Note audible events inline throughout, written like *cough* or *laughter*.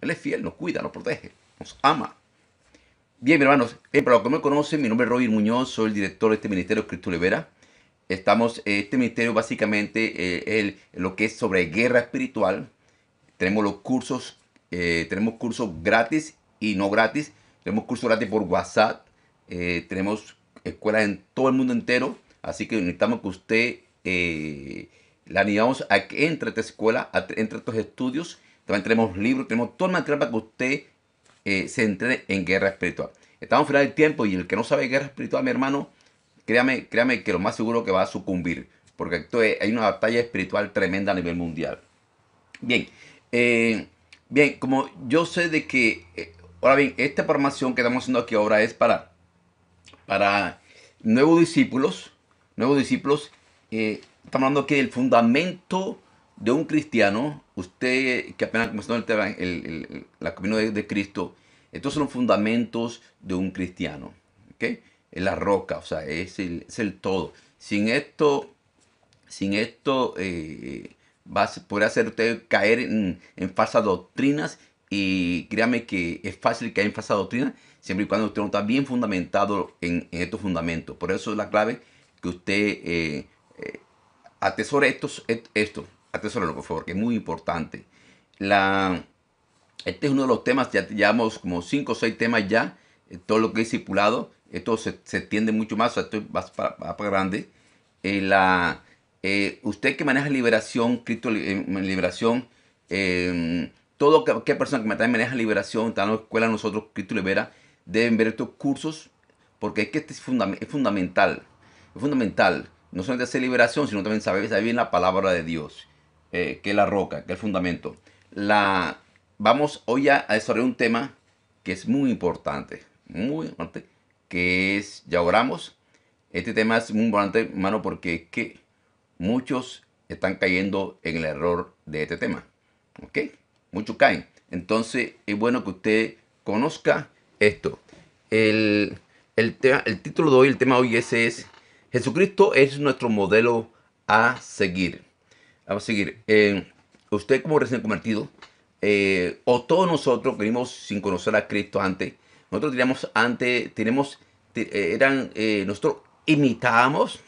Él es fiel, nos cuida, nos protege, nos ama. Bien, hermanos, para los que me conocen, mi nombre es Robin Muñoz, soy el director de este ministerio, Cristo Libera. Estamos, eh, este ministerio básicamente es eh, el, lo que es sobre guerra espiritual. Tenemos los cursos, eh, tenemos cursos gratis y no gratis. Tenemos cursos gratis por WhatsApp. tenemos escuelas en todo el mundo entero. Así que necesitamos que usted la animamos a que entre a esta escuela, entre a estos estudios también tenemos libros, tenemos todo el material para que usted eh, se entre en guerra espiritual. Estamos fuera del tiempo y el que no sabe guerra espiritual, mi hermano, créame, créame que lo más seguro que va a sucumbir. Porque esto hay una batalla espiritual tremenda a nivel mundial. Bien, eh, bien, como yo sé de que, eh, ahora bien, esta formación que estamos haciendo aquí ahora es para, para nuevos discípulos, nuevos discípulos, estamos hablando aquí del fundamento de un cristiano, usted que apenas comenzó el, tema la Comunidad de, Cristo, estos son los fundamentos de un cristiano. ¿okay? Es la roca, o sea, es el, es el todo. Sin esto, sin esto eh, puede hacer usted caer en, falsas doctrinas y créame que es fácil caer en falsas doctrinas siempre y cuando usted no está bien fundamentado en, estos fundamentos. Por eso es la clave que usted eh, eh, atesore estos, estos atesóralo, por favor, que es muy importante. La, este es uno de los temas, ya llevamos como 5 o 6 temas ya, eh, todo lo que he circulado, esto se, se extiende mucho más, esto va para, grande. Eh, la, eh, usted que maneja liberación, cristo eh, liberación, em, todo que persona que maneja liberación, está en la escuela nosotros, cristo libera, deben ver estos cursos porque es que este es, es fundamental, es fundamental no solamente hacer liberación, sino también saber, saber bien la palabra de Dios. Eh, que es la roca, que es el fundamento. La, vamos hoy a, a, desarrollar un tema que es muy importante, muy importante, que es, ya oramos, este tema es muy importante, hermano, porque es que muchos están cayendo en el error de este tema, ¿ok? Muchos caen. Entonces es bueno que usted conozca esto. El, tema, el título de hoy, el tema de hoy ese es, Jesucristo es nuestro modelo a seguir. Vamos a seguir. Eh, usted como recién convertido, eh, o todos nosotros venimos sin conocer a Cristo antes, nosotros teníamos antes, tenemos, eh, eran, nosotros imitábamos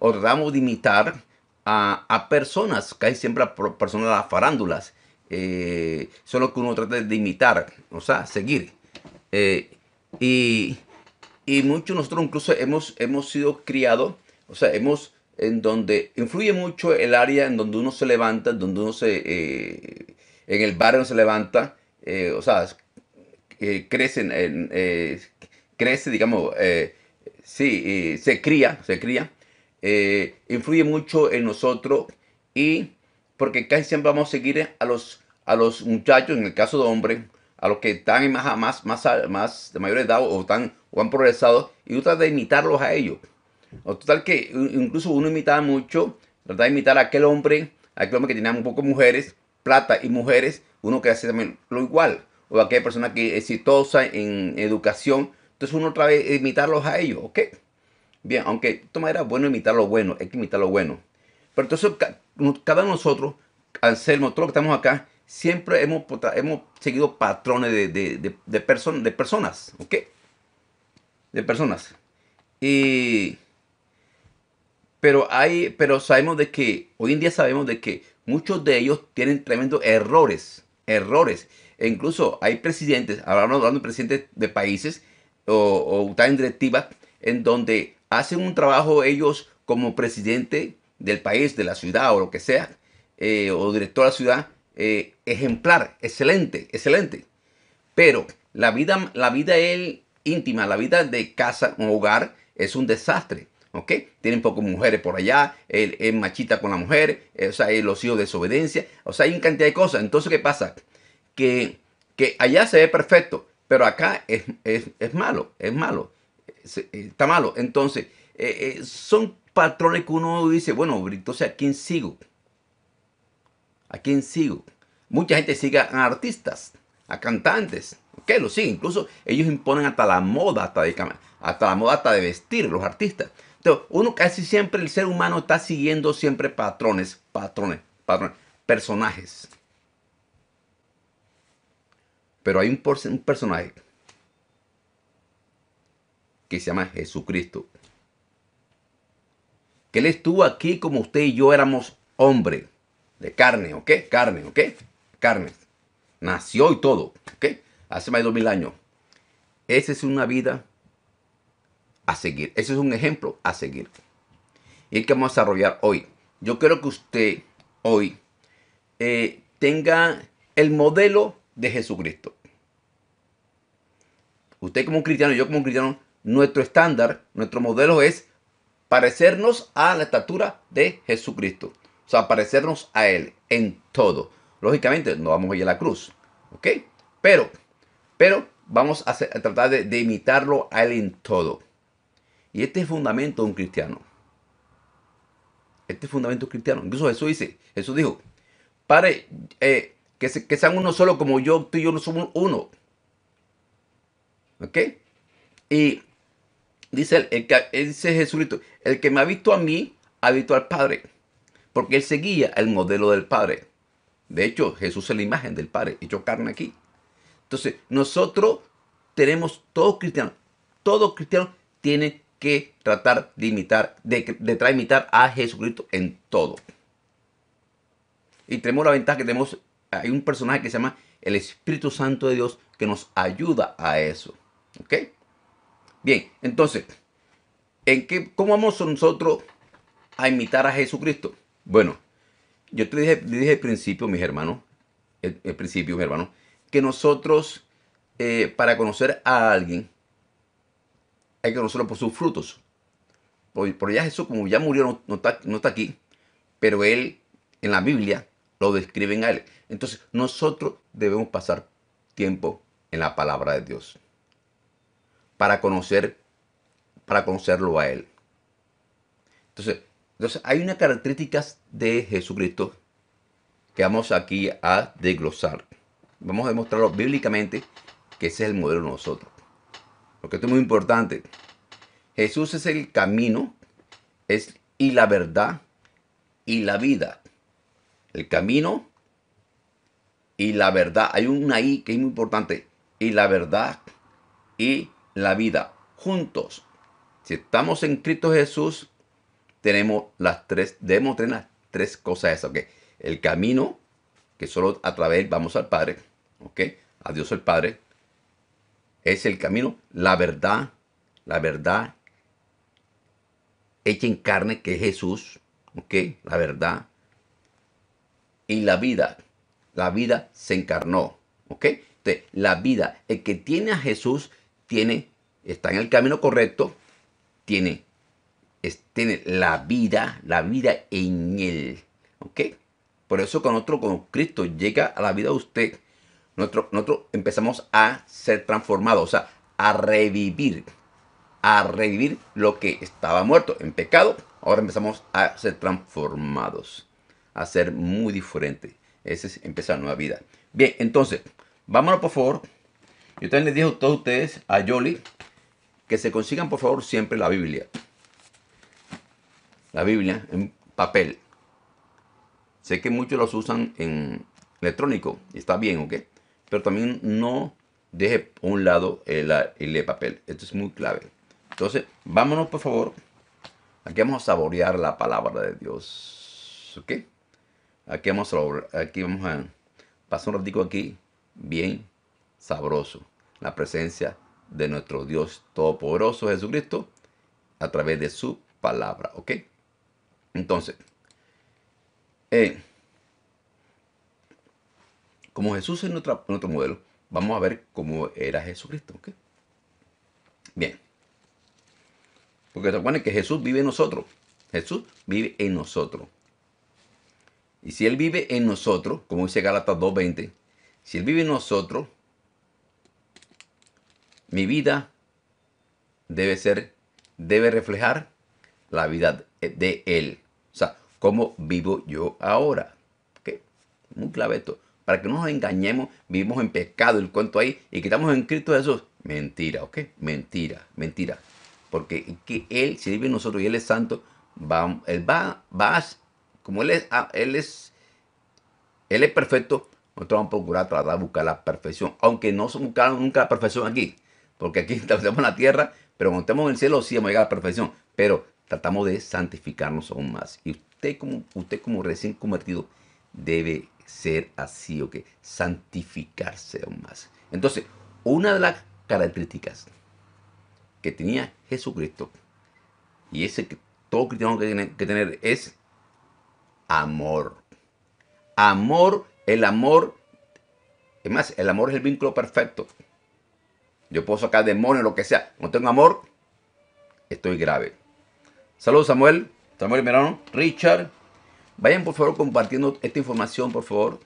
o tratábamos de imitar a, a personas, casi siempre a personas a farándulas. Solo que uno trata de imitar, o sea, seguir. y, y muchos nosotros incluso hemos, hemos sido criados, o sea, hemos en donde influye mucho el área en donde uno se levanta, en donde uno se, eh, en el barrio se levanta, eh, o sea, eh, crece, digamos, sí, se cría, se cría, influye mucho en nosotros y porque casi siempre vamos a seguir a los, a los muchachos, en el caso de hombres, a los que están más, más, más, más de mayor edad o, han progresado y tratar de imitarlos a ellos. O total que incluso uno imitaba mucho, trataba de imitar a aquel hombre, a aquel hombre que tenía un poco mujeres, plata y mujeres, uno que hacía también lo igual. O aquella persona que es exitosa en educación. Entonces uno otra vez imitarlos a ellos, ¿ok? Bien, aunque de era bueno imitar lo bueno, hay que imitar lo bueno. Pero entonces cada uno de nosotros, Anselmo, ser nosotros que estamos acá, siempre hemos, hemos seguido patrones de, de, de, de personas, ¿ok? De personas. Y pero, hay, pero sabemos de que, hoy en día sabemos de que muchos de ellos tienen tremendos errores, errores. E incluso hay presidentes, hablamos hablando de presidentes de países o, o en directiva en donde hacen un trabajo ellos como presidente del país, de la ciudad o lo que sea, eh, o director de la ciudad, eh, ejemplar, excelente, excelente. Pero la vida, la vida él íntima, la vida de casa, un hogar, es un desastre. Tienen pocas mujeres por allá, él es machita con la mujer, eh, o sea, los hijos de desobediencia, o sea, hay una cantidad de cosas. Entonces, ¿qué pasa? Que, allá se ve perfecto, pero acá es, malo, es malo, eh, está malo. Entonces, eh, son patrones que uno dice, bueno, entonces, ¿a quién sigo? ¿A quién sigo? Mucha gente sigue a artistas, a cantantes, que Lo siguen, incluso ellos imponen hasta la moda, hasta hasta la moda hasta de vestir, los artistas uno casi siempre, el ser humano está siguiendo siempre patrones, patrones, patrones, personajes. Pero hay un, personaje que se llama Jesucristo. Que Él estuvo aquí como usted y yo éramos hombre de carne, ¿ok? Carne, ¿ok? Carne. Nació y todo, ¿ok? Hace más de dos mil años. Esa es una vida a seguir. Ese es un ejemplo a seguir. Y el que vamos a desarrollar hoy. Yo quiero que usted hoy eh, tenga el modelo de Jesucristo. Usted como cristiano, yo como cristiano, nuestro estándar, nuestro modelo es parecernos a la estatura de Jesucristo. O sea, parecernos a Él en todo. Lógicamente, no vamos a ir a la cruz. ¿Ok? Pero, pero vamos a, tratar de, de imitarlo a Él en todo. Y este es el fundamento de un cristiano. Este es el fundamento cristiano. Incluso Jesús dice, Jesús dijo, Padre, eh, que, que, sean uno solo como yo, tú y yo no somos uno. ¿Ok? Y dice, el, que, eh, dice Jesucristo, el que me ha visto a mí, ha visto al Padre. Porque él seguía el modelo del Padre. De hecho, Jesús es la imagen del Padre, hecho carne aquí. Entonces, nosotros tenemos, todos cristianos, todos cristianos tienen que tratar de imitar, de, de a Jesucristo en todo. Y tenemos la ventaja que tenemos, hay un personaje que se llama el Espíritu Santo de Dios que nos ayuda a eso. ¿Ok? Bien, entonces, ¿en qué, ¿cómo vamos nosotros a imitar a Jesucristo? Bueno, yo te dije, al principio, mis hermanos, el, principio, hermanos, que nosotros, eh, para conocer a alguien, hay que conocerlo por sus frutos. Por, por ya Jesús, como ya murió, no, está, no está aquí, pero él en la Biblia lo describen a él. Entonces nosotros debemos pasar tiempo en la palabra de Dios para conocer para conocerlo a él. Entonces, entonces hay unas características de Jesucristo que vamos aquí a desglosar. Vamos a demostrarlo bíblicamente que ese es el modelo de nosotros porque esto es muy importante. Jesús es el camino es, y la verdad y la vida. El camino y la verdad. Hay una I que es muy importante. Y la verdad y la vida. Juntos. Si estamos en Cristo Jesús, tenemos las tres, debemos tener las tres cosas esas. El camino, que solo a través vamos al Padre. A Dios el Padre es el camino, la verdad, la verdad hecha en carne que es Jesús, ¿ok? La verdad. Y la vida, la vida se encarnó, ¿ok? Entonces, la vida, el que tiene a Jesús, tiene, está en el camino correcto, tiene, tiene la vida, la vida en él, ¿ok? Por eso con otro, con Cristo llega a la vida de usted, nosotros, empezamos a ser transformados, o sea, a revivir, a revivir lo que estaba muerto en pecado. Ahora empezamos a ser transformados, a ser muy diferentes. Ese es empezar nueva vida. Bien, entonces, vámonos por favor. Yo también les digo a todos ustedes, a Yoli, que se consigan por favor siempre la Biblia. La Biblia en papel. Sé que muchos los usan en electrónico. Está bien, ¿ok? pero también no deje a un lado el, papel. Esto es muy clave. Entonces, vámonos por favor. Aquí vamos a saborear la palabra de Dios. ¿Ok? Aquí vamos a, aquí vamos a pasar un ratito aquí bien sabroso. La presencia de nuestro Dios Todopoderoso Jesucristo a través de su palabra. ¿Ok? Entonces, eh, como Jesús es nuestro, modelo, vamos a ver cómo era Jesucristo. ¿okay? Bien. Porque se supone que Jesús vive en nosotros. Jesús vive en nosotros. Y si Él vive en nosotros, como dice Gálatas 2.20, si Él vive en nosotros, mi vida debe ser, debe reflejar la vida de Él. O sea, cómo vivo yo ahora. ¿Okay? Muy clave esto para que no nos engañemos, vivimos en pecado, el cuento ahí, y quitamos en Cristo Jesús. Mentira, ¿ok? Mentira, mentira. Porque que Él, si vive en nosotros y Él es santo, Él va, va como Él es, ah, Él es, Él es perfecto, nosotros vamos a procurar tratar de buscar la perfección, aunque no buscamos nunca la perfección aquí, porque aquí *laughs* estamos en la tierra, pero cuando en el cielo sí vamos a llegar a la perfección, pero tratamos de santificarnos aún más. Y usted como, usted como recién convertido debe ser así, o que santificarse aún más. Entonces, una de las características que tenía Jesucristo, y ese que todo cristiano que tiene que tener es amor. Amor, el amor, es más, el amor es el vínculo perfecto. Yo puedo sacar demonios, lo que sea. No tengo amor, estoy grave. Saludos, Samuel. Samuel Mirano, Richard. Vayan por favor compartiendo esta información, por favor.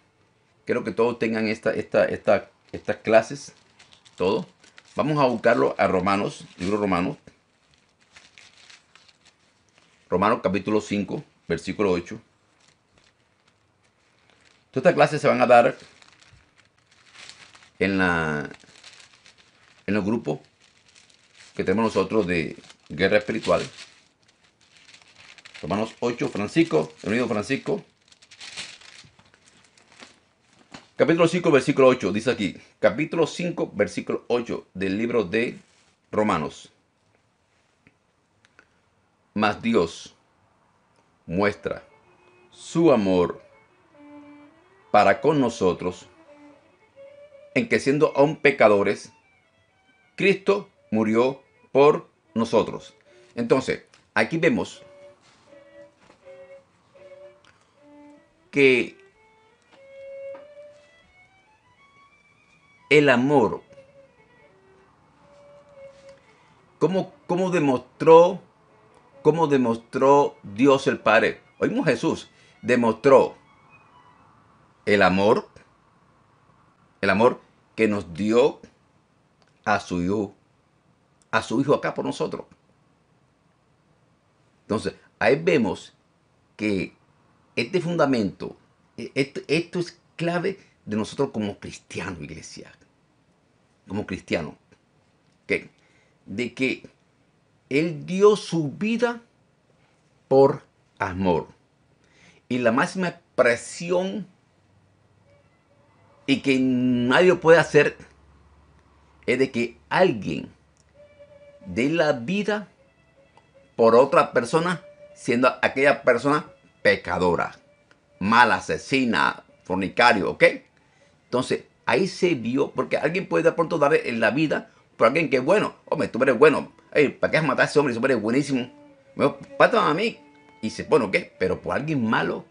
Quiero que todos tengan esta, esta, estas clases. Todo. Vamos a buscarlo a Romanos, libro Romanos. Romanos capítulo 5, versículo 8. Todas estas clases se van a dar en, la, en el grupo que tenemos nosotros de guerra espiritual. Romanos 8, Francisco, el unido Francisco. Capítulo 5, versículo 8, dice aquí. Capítulo 5, versículo 8 del libro de Romanos. Mas Dios muestra su amor para con nosotros en que siendo aún pecadores, Cristo murió por nosotros. Entonces, aquí vemos que el amor, como demostró, como demostró Dios el Padre? Oímos Jesús, demostró el amor, el amor que nos dio a su hijo, a su hijo acá por nosotros. Entonces, ahí vemos que este fundamento, e, esto, es clave de nosotros como cristianos, iglesia. Como cristianos. que De que Él dio su vida por amor. Y la máxima expresión y que nadie puede hacer es de que alguien dé la vida por otra persona, siendo aquella persona pecadora, mala, asesina, fornicario, ¿ok? Entonces, ahí se vio, porque alguien puede de pronto dar en la vida por alguien que es bueno. Hombre, tú eres bueno. ¿Para qué has matado a ese hombre? Ese hombre es buenísimo. Bueno, a mí. Y dice, bueno, ¿qué? Pero por alguien malo.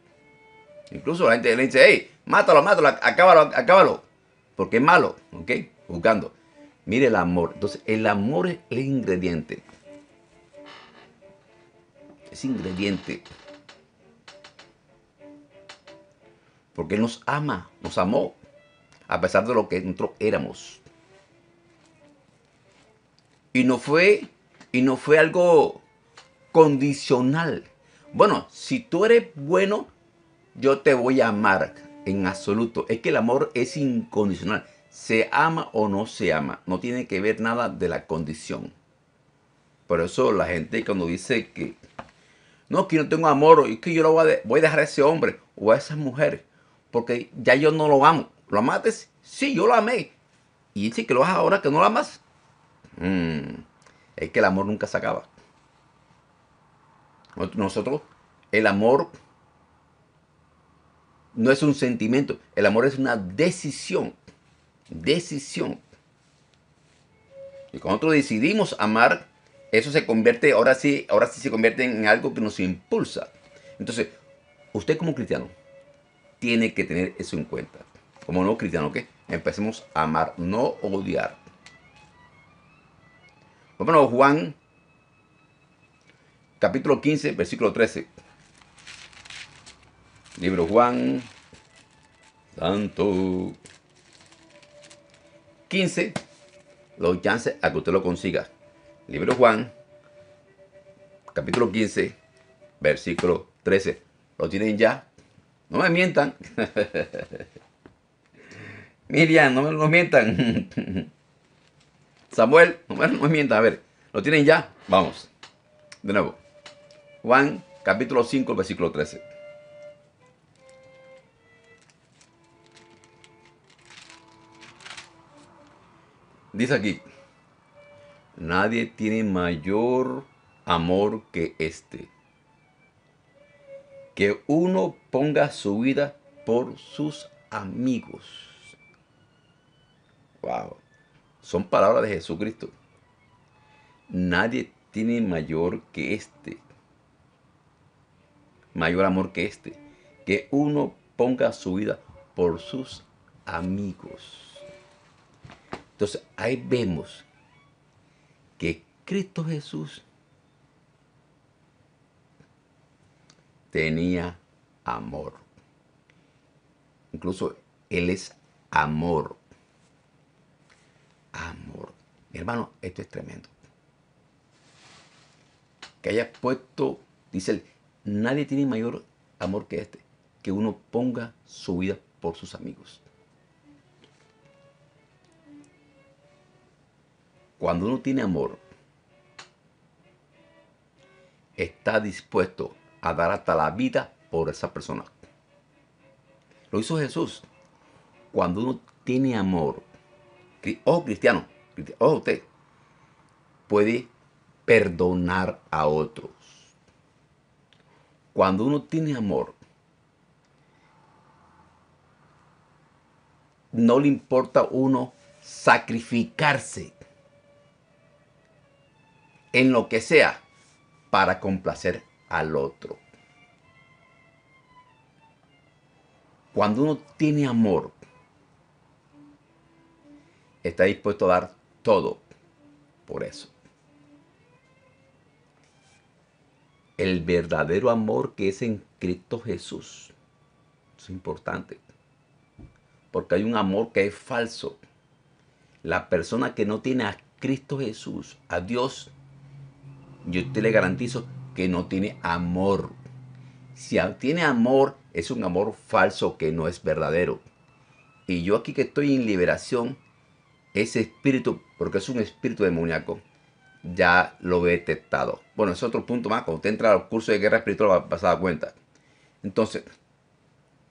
Incluso la gente le dice, hey, mátalo, mátalo, acábalo, acábalo. Porque es malo, ¿ok? Juzgando. Mire el amor. Entonces, el amor es el ingrediente. Es ingrediente. Porque Él nos ama, nos amó, a pesar de lo que nosotros éramos. Y no fue, y no fue algo condicional. Bueno, si tú eres bueno, yo te voy a amar en absoluto. Es que el amor es incondicional. Se ama o no se ama. No tiene que ver nada de la condición. Por eso la gente cuando dice que no, que no tengo amor, es que yo lo voy a, voy a dejar a ese hombre o a esa mujer porque ya yo no lo amo. ¿Lo amaste? Sí, yo lo amé. Y dice que lo hagas ahora que no lo amas. Mm, es que el amor nunca se acaba. Nosotros, el amor no es un sentimiento, el amor es una decisión. Decisión. Y cuando nosotros decidimos amar, eso se convierte, ahora sí, ahora sí se convierte en algo que nos impulsa. Entonces, usted como cristiano, tiene que tener eso en cuenta. Como no cristiano, ¿qué? Empecemos a amar, no odiar. Pues bueno, Juan, capítulo 15, versículo 13. Libro Juan, Santo. 15, los chances a que usted lo consiga. Libro Juan, capítulo 15, versículo 13. ¿Lo tienen ya? No me mientan. *laughs* Miriam, no me lo mientan. *laughs* Samuel, no me, lo mientan. A ver, ¿lo tienen ya? Vamos. De nuevo. Juan capítulo 5, versículo 13. Dice aquí, nadie tiene mayor amor que este que uno ponga su vida por sus amigos. Wow. Son palabras de Jesucristo. Nadie tiene mayor que este. Mayor amor que este. Que uno ponga su vida por sus amigos. Entonces ahí vemos que Cristo Jesús tenía amor. Incluso Él es amor. Amor. Mi hermano, esto es tremendo. Que haya puesto, dice él, nadie tiene mayor amor que este, que uno ponga su vida por sus amigos. Cuando uno tiene amor, está dispuesto a dar hasta la vida por esa persona. Lo hizo Jesús. Cuando uno tiene amor, ojo oh, cristiano, oh, usted, puede perdonar a otros. Cuando uno tiene amor, no le importa a uno sacrificarse en lo que sea para complacer al otro. Cuando uno tiene amor, está dispuesto a dar todo por eso. El verdadero amor que es en Cristo Jesús. Es importante. Porque hay un amor que es falso. La persona que no tiene a Cristo Jesús, a Dios, yo te le garantizo que no tiene amor. Si tiene amor, es un amor falso que no es verdadero. Y yo aquí que estoy en liberación, ese espíritu, porque es un espíritu demoníaco, ya lo he detectado. Bueno, es otro punto más. Cuando usted entra al curso de guerra espiritual, vas a dar cuenta. Entonces,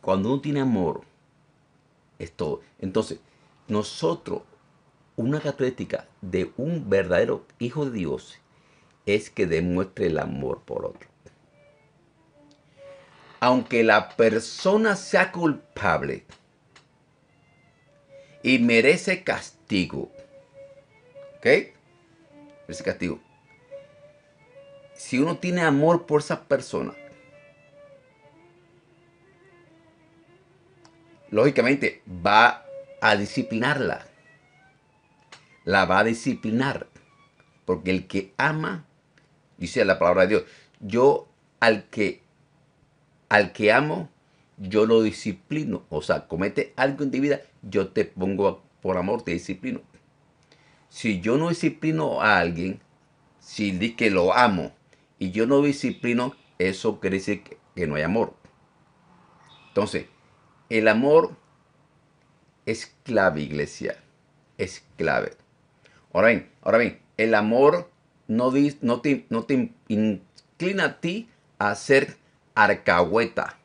cuando uno tiene amor, es todo. Entonces, nosotros, una característica de un verdadero hijo de Dios es que demuestre el amor por otro. Aunque la persona sea culpable y merece castigo, ¿ok? Merece castigo. Si uno tiene amor por esa persona, lógicamente va a disciplinarla. La va a disciplinar. Porque el que ama dice la palabra de Dios, yo al que, al que amo, yo lo disciplino. O sea, comete algo en tu vida, yo te pongo por amor, te disciplino. Si yo no disciplino a alguien, si di que lo amo y yo no disciplino, eso quiere decir que, que no hay amor. Entonces, el amor es clave, iglesia. Es clave. Ahora bien, ahora bien, el amor no, no, te, no inclina a ti a ser arcahueta.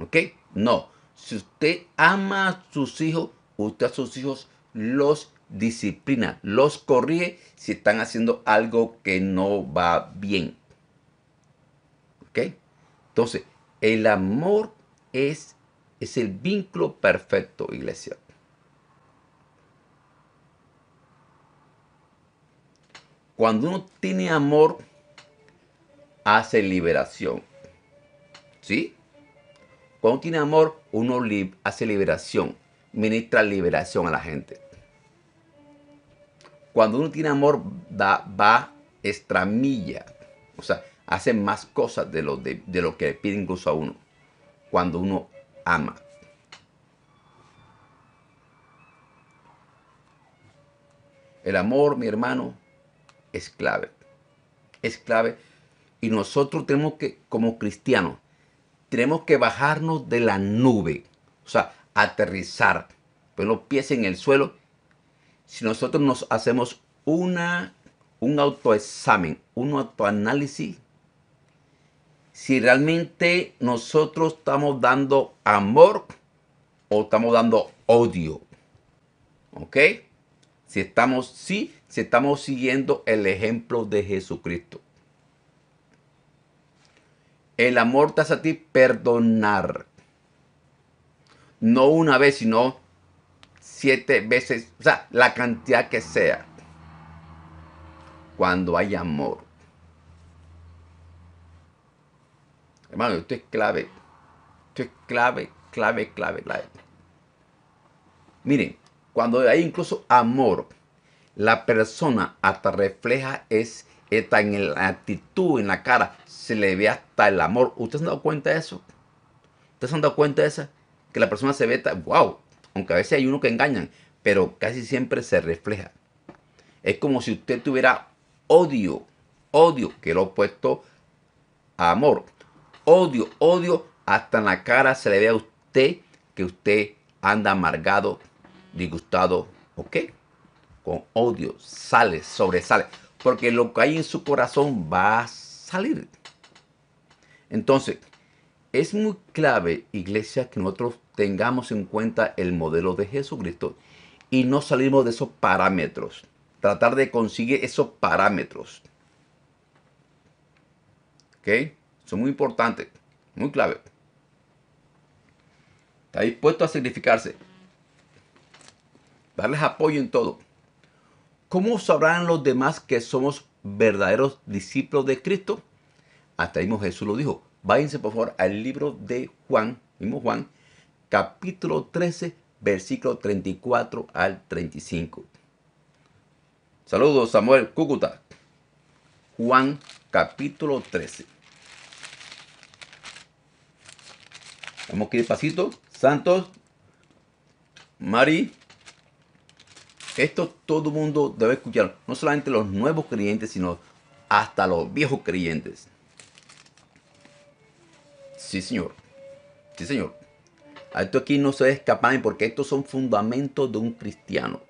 ¿Ok? No. Si usted ama a sus hijos, usted a sus hijos los disciplina, los corrige si están haciendo algo que no va bien. ¿Ok? Entonces, el amor es, es el vínculo perfecto, iglesia. Cuando uno tiene amor, hace liberación. ¿Sí? Cuando uno tiene amor, uno hace liberación, ministra liberación a la gente. Cuando uno tiene amor, da, va estramilla, O sea, hace más cosas de lo, de, lo que le pide incluso a uno. Cuando uno ama. El amor, mi hermano, es clave. Es clave. Y nosotros tenemos que, como cristianos, tenemos que bajarnos de la nube. O sea, aterrizar. Poner pues los pies en el suelo. Si nosotros nos hacemos una, un autoexamen, un autoanálisis, si realmente nosotros estamos dando amor o estamos dando odio. ¿Ok? Si estamos, sí, si estamos siguiendo el ejemplo de Jesucristo. El amor te hace a ti perdonar. No una vez, sino siete veces, o sea, la cantidad que sea. Cuando hay amor. Hermano, esto es clave. Esto es clave, clave, clave, clave. Miren, cuando hay incluso amor, la persona hasta refleja es está en la actitud, en la cara, se le ve hasta el amor. ¿Ustedes han dado cuenta de eso? ¿Ustedes han dado cuenta de eso? Que la persona se ve, tan, wow, aunque a veces hay uno que engañan, pero casi siempre se refleja. Es como si usted tuviera odio, odio, que lo opuesto a amor. Odio, odio, hasta en la cara se le ve a usted que usted anda amargado, disgustado, ¿ok? Con odio, sale, sobresale, porque lo que hay en su corazón va a salir. Entonces, es muy clave, iglesia, que nosotros tengamos en cuenta el modelo de Jesucristo y no salimos de esos parámetros. Tratar de conseguir esos parámetros. ¿Ok? Son muy importantes, muy clave. Está dispuesto a significarse darles apoyo en todo. ¿Cómo sabrán los demás que somos verdaderos discípulos de Cristo? Hasta mismo Jesús lo dijo. Váyanse por favor al libro de Juan, mismo Juan, capítulo 13, versículo 34 al 35. Saludos Samuel Cúcuta. Juan capítulo 13. Vamos aquí despacito. Santos, Mari, esto todo el mundo debe escuchar, no solamente los nuevos creyentes, sino hasta los viejos creyentes. Sí, señor. Sí, señor. Esto aquí no se escapan porque estos son fundamentos de un cristiano.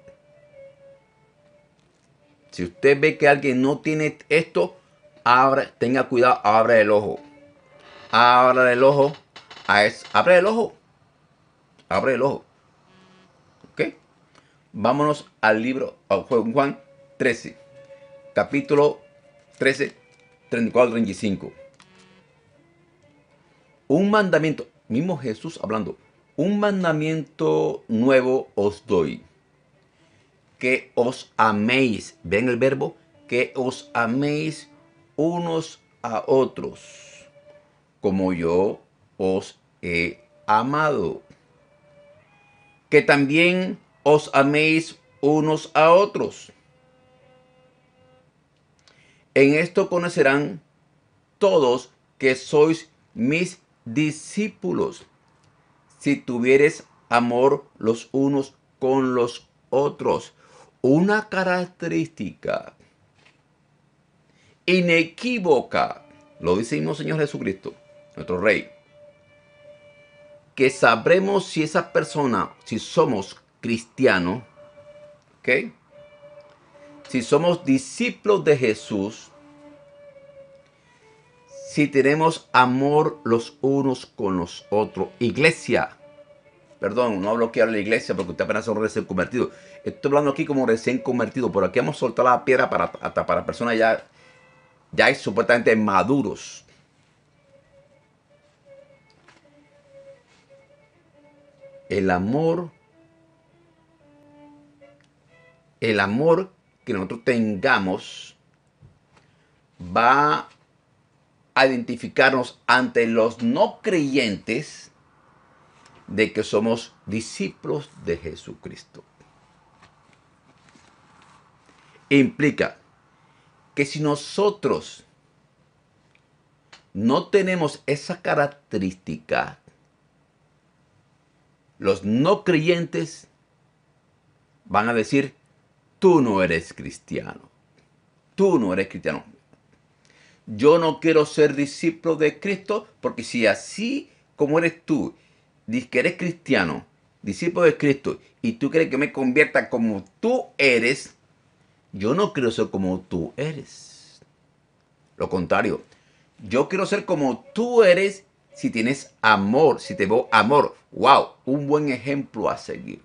Si usted ve que alguien no tiene esto, tenga cuidado, abre el ojo. Abra el ojo. A Abre el ojo. Abre el ojo. Ah, Vámonos al libro, a Juan 13, capítulo 13, 34, 35. Un mandamiento, mismo Jesús hablando, un mandamiento nuevo os doy, que os améis, ven el verbo, que os améis unos a otros, como yo os he amado. Que también os améis unos a otros. En esto conocerán todos que sois mis discípulos, si tuvieres amor los unos con los otros. Una característica inequívoca, lo dice el Señor Jesucristo, nuestro Rey, que sabremos si esa persona, si somos cristiano, ¿ok? Si somos discípulos de Jesús, si tenemos amor los unos con los otros. Iglesia, perdón, no hablo que ahora la iglesia porque usted apenas es un recién convertido. Estoy hablando aquí como recién convertido, pero aquí hemos soltado la piedra para, para personas ya, ya supuestamente maduros. El amor el amor que nosotros tengamos va a identificarnos ante los no creyentes de que somos discípulos de Jesucristo. Implica que si nosotros no tenemos esa característica, los no creyentes van a decir, tú no eres cristiano. Tú no eres cristiano. Yo no quiero ser discípulo de Cristo porque si así como eres tú, dices que eres cristiano, discípulo de Cristo, y tú quieres que me convierta como tú eres, yo no quiero ser como tú eres. Lo contrario, yo quiero ser como tú eres si tienes amor, si te veo amor. ¡Wow! Un buen ejemplo a seguir.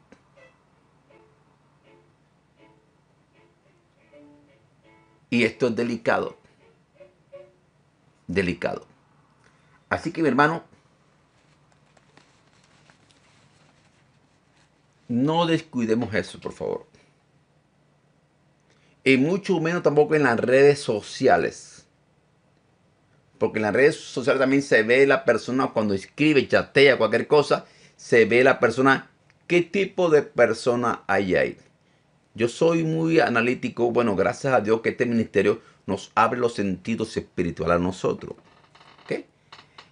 Y esto es delicado. Delicado. Así que mi hermano, no descuidemos eso, por favor. Y mucho menos tampoco en las redes sociales. Porque en las redes sociales también se ve la persona cuando escribe, chatea, cualquier cosa, se ve la persona, qué tipo de persona hay ahí. Yo soy muy analítico, bueno, gracias a Dios que este ministerio nos abre los sentidos espirituales a nosotros. ¿Ok?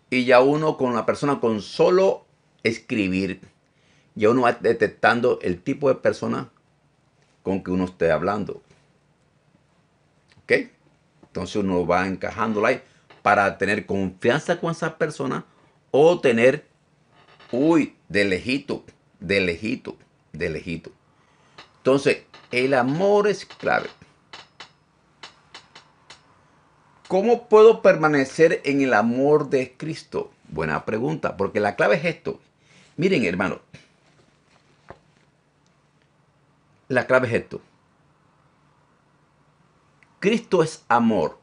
Y ya uno con la persona, con solo escribir, ya uno va detectando el tipo de persona con que uno esté hablando. ¿Ok? Entonces uno va encajándola ahí para tener confianza con esa persona o tener, uy, de lejito, de lejito, de lejito. Entonces, el amor es clave. ¿Cómo puedo permanecer en el amor de Cristo? Buena pregunta, porque la clave es esto. Miren, hermano. La clave es esto. Cristo es amor.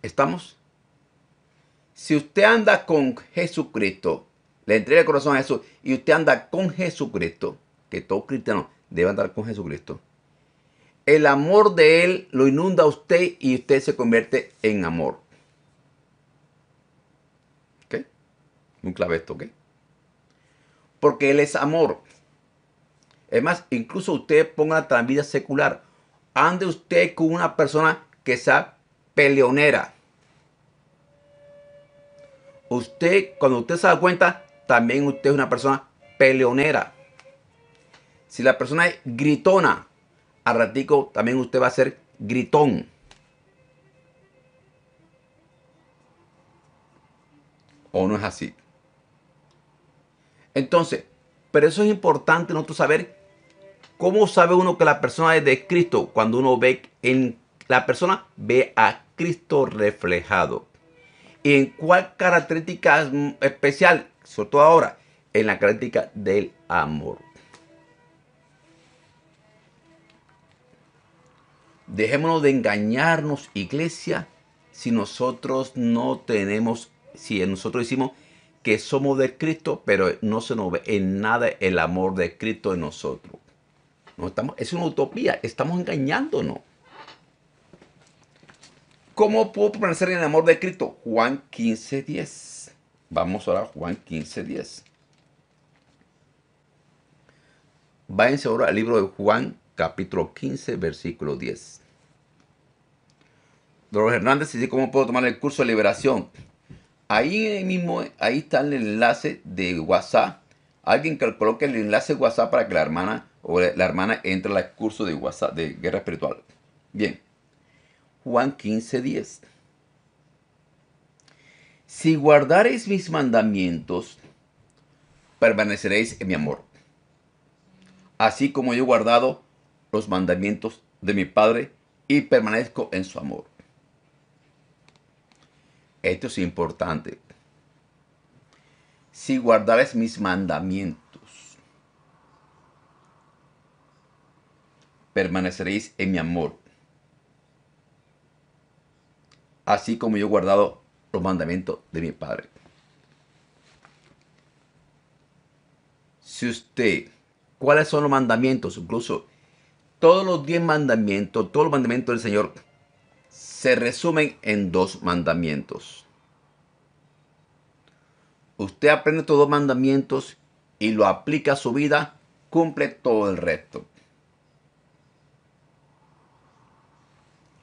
¿Estamos? Si usted anda con Jesucristo, le entrega el corazón a Jesús y usted anda con Jesucristo, que todo cristiano debe andar con Jesucristo, el amor de Él lo inunda a usted y usted se convierte en amor. ¿Ok? Muy clave esto, ¿ok? Porque Él es amor. Es más, incluso usted ponga la vida secular. Ande usted con una persona que sea peleonera. Usted, cuando usted se da cuenta, también usted es una persona peleonera. Si la persona es gritona, a ratico también usted va a ser gritón. ¿O no es así? Entonces, pero eso es importante nosotros saber cómo sabe uno que la persona es de Cristo cuando uno ve en la persona ve a Cristo reflejado. ¿Y en cuál característica especial sobre todo ahora, en la crítica del amor. Dejémonos de engañarnos, iglesia, si nosotros no tenemos, si nosotros decimos que somos de Cristo, pero no se nos ve en nada el amor de Cristo en nosotros. No estamos, es una utopía, estamos engañándonos. ¿Cómo puedo permanecer en el amor de Cristo? Juan 15, 10. Vamos ahora a Juan 15, 10. Váyanse ahora al libro de Juan, capítulo 15, versículo 10. Dolores Hernández dice, ¿cómo puedo tomar el curso de liberación? Ahí mismo, ahí está el enlace de WhatsApp. Alguien que coloque el enlace de WhatsApp para que la hermana o la hermana entre al curso de WhatsApp de guerra espiritual. Bien. Juan 15, 10. Si guardareis mis mandamientos, permaneceréis en mi amor. Así como yo he guardado los mandamientos de mi Padre y permanezco en su amor. Esto es importante. Si guardares mis mandamientos, permaneceréis en mi amor. Así como yo he guardado los mandamientos de mi Padre. Si usted, ¿cuáles son los mandamientos? Incluso todos los diez mandamientos, todos los mandamientos del Señor se resumen en dos mandamientos. Usted aprende estos dos mandamientos y lo aplica a su vida, cumple todo el resto.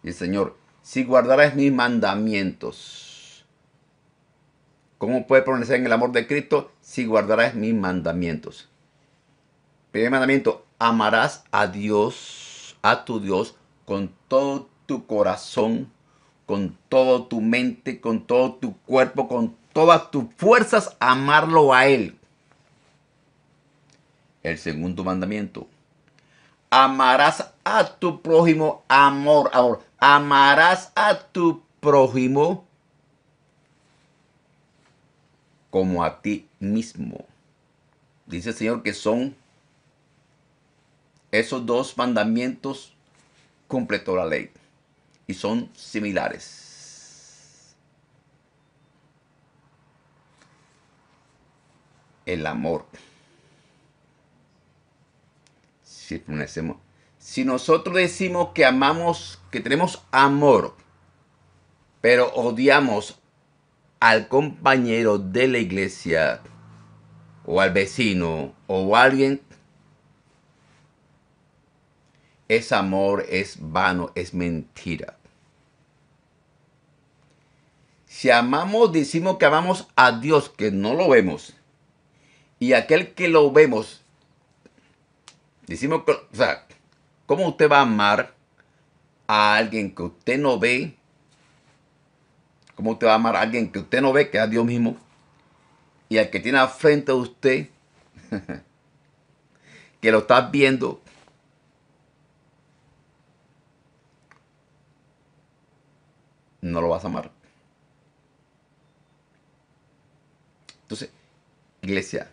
Y el Señor, si guardarás mis mandamientos, ¿Cómo puede pronunciar en el amor de Cristo si guardarás mis mandamientos? Primer mandamiento, amarás a Dios, a tu Dios, con todo tu corazón, con toda tu mente, con todo tu cuerpo, con todas tus fuerzas, amarlo a Él. El segundo mandamiento, amarás a tu prójimo, amor, amor. Amarás a tu prójimo como a ti mismo. Dice el Señor que son esos dos mandamientos completó la ley y son similares. El amor. Si, si nosotros decimos que amamos, que tenemos amor, pero odiamos al compañero de la iglesia o al vecino o a alguien, es amor, es vano, es mentira. Si amamos, decimos que amamos a Dios, que no lo vemos. Y aquel que lo vemos, decimos o sea, ¿cómo usted va a amar a alguien que usted no ve ¿Cómo te va a amar a alguien que usted no ve, que es a Dios mismo? Y al que tiene al frente de usted, *laughs* que lo está viendo. No lo vas a amar. Entonces, iglesia,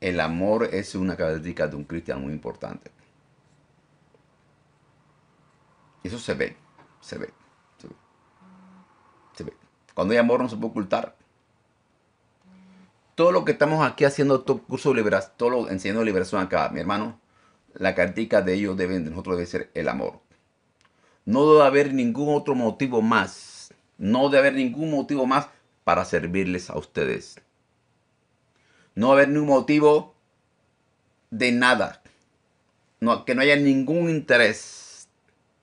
el amor es una característica de un cristiano muy importante. Eso se ve, se ve. Cuando hay amor no se puede ocultar. Todo lo que estamos aquí haciendo, todo curso de liberación, todo lo enseñando de liberación acá, mi hermano, la cartica de ellos deben, de nosotros debe ser el amor. No debe haber ningún otro motivo más. No debe haber ningún motivo más para servirles a ustedes. No debe haber ningún motivo de nada. que no haya ningún interés.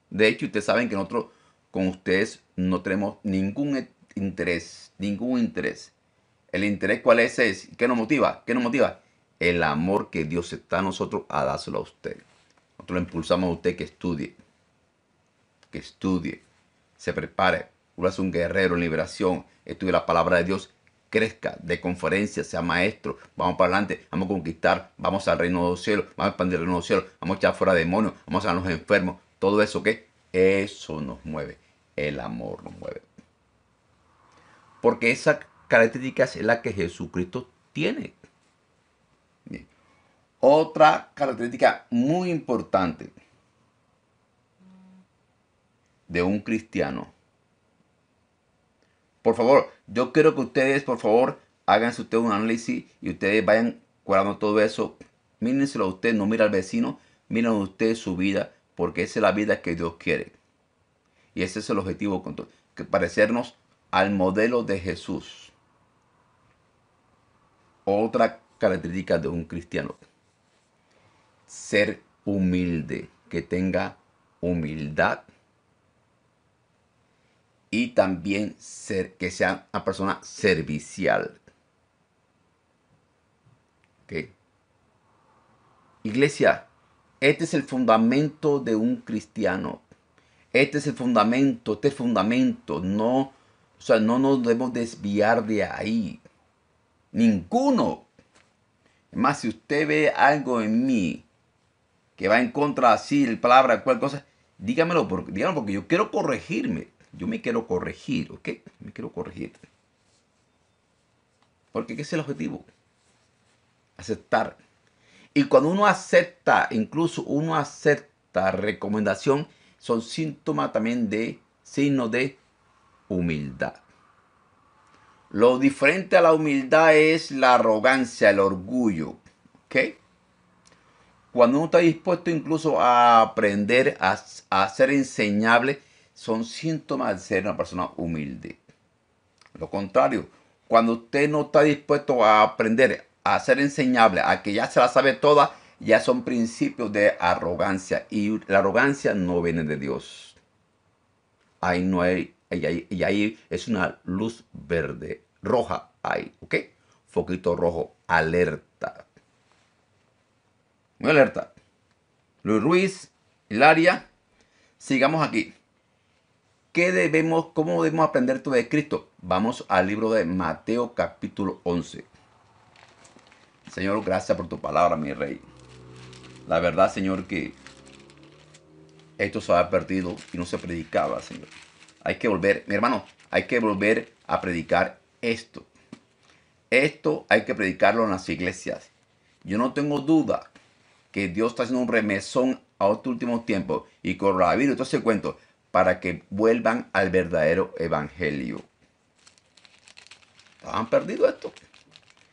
De hecho, ustedes saben que nosotros con ustedes no tenemos ningún interés, ningún interés. ¿El interés cuál es? ese? ¿Qué nos motiva? ¿Qué nos motiva? El amor que Dios está a nosotros a dárselo a usted. Nosotros lo impulsamos a usted que estudie, que estudie, se prepare. Usted es un guerrero en liberación, estudie la palabra de Dios, crezca de conferencia, sea maestro, vamos para adelante, vamos a conquistar, vamos al reino de los cielos, vamos a expandir el reino de los cielos, vamos a echar fuera demonios, vamos a los enfermos, todo eso que eso nos mueve, el amor nos mueve. Porque esa característica es la que Jesucristo tiene. Otra característica muy importante de un cristiano. Por favor, yo quiero que ustedes, por favor, háganse ustedes un análisis y ustedes vayan cuadrando todo eso. Mírenselo a usted, no mira al vecino, miren ustedes su vida, porque esa es la vida que Dios quiere. Y ese es el objetivo, que parecernos al modelo de Jesús. Otra característica de un cristiano. Ser humilde, que tenga humildad y también ser, que sea una persona servicial. ¿Okay? Iglesia, este es el fundamento de un cristiano. Este es el fundamento, este fundamento, no o sea, no nos debemos desviar de ahí. Ninguno. Más si usted ve algo en mí que va en contra así, el palabra, cual cosa, dígamelo porque, dígamelo porque yo quiero corregirme. Yo me quiero corregir, ¿ok? Me quiero corregir. Porque qué es el objetivo. Aceptar. Y cuando uno acepta, incluso uno acepta recomendación, son síntomas también de, signos de humildad. Lo diferente a la humildad es la arrogancia, el orgullo. ¿Ok? Cuando uno está dispuesto incluso a aprender, a, a ser enseñable, son síntomas de ser una persona humilde. Lo contrario, cuando usted no está dispuesto a aprender, a ser enseñable, a que ya se la sabe toda, ya son principios de arrogancia. Y la arrogancia no viene de Dios. Ahí no hay y ahí, es una luz verde, roja ahí, ¿ok? Foquito rojo, alerta. Muy alerta. Luis Ruiz, Hilaria, sigamos aquí. ¿Qué debemos, cómo debemos aprender todo de Cristo? Vamos al libro de Mateo capítulo 11. Señor, gracias por tu palabra, mi rey. La verdad, Señor, que esto se ha perdido y no se predicaba, Señor. Hay que volver, mi hermano, hay que volver a predicar esto. Esto hay que predicarlo en las iglesias. Yo no tengo duda que Dios está haciendo un remesón a otro este último tiempo y con la todo entonces cuento, para que vuelvan al verdadero evangelio. Estaban perdidos esto.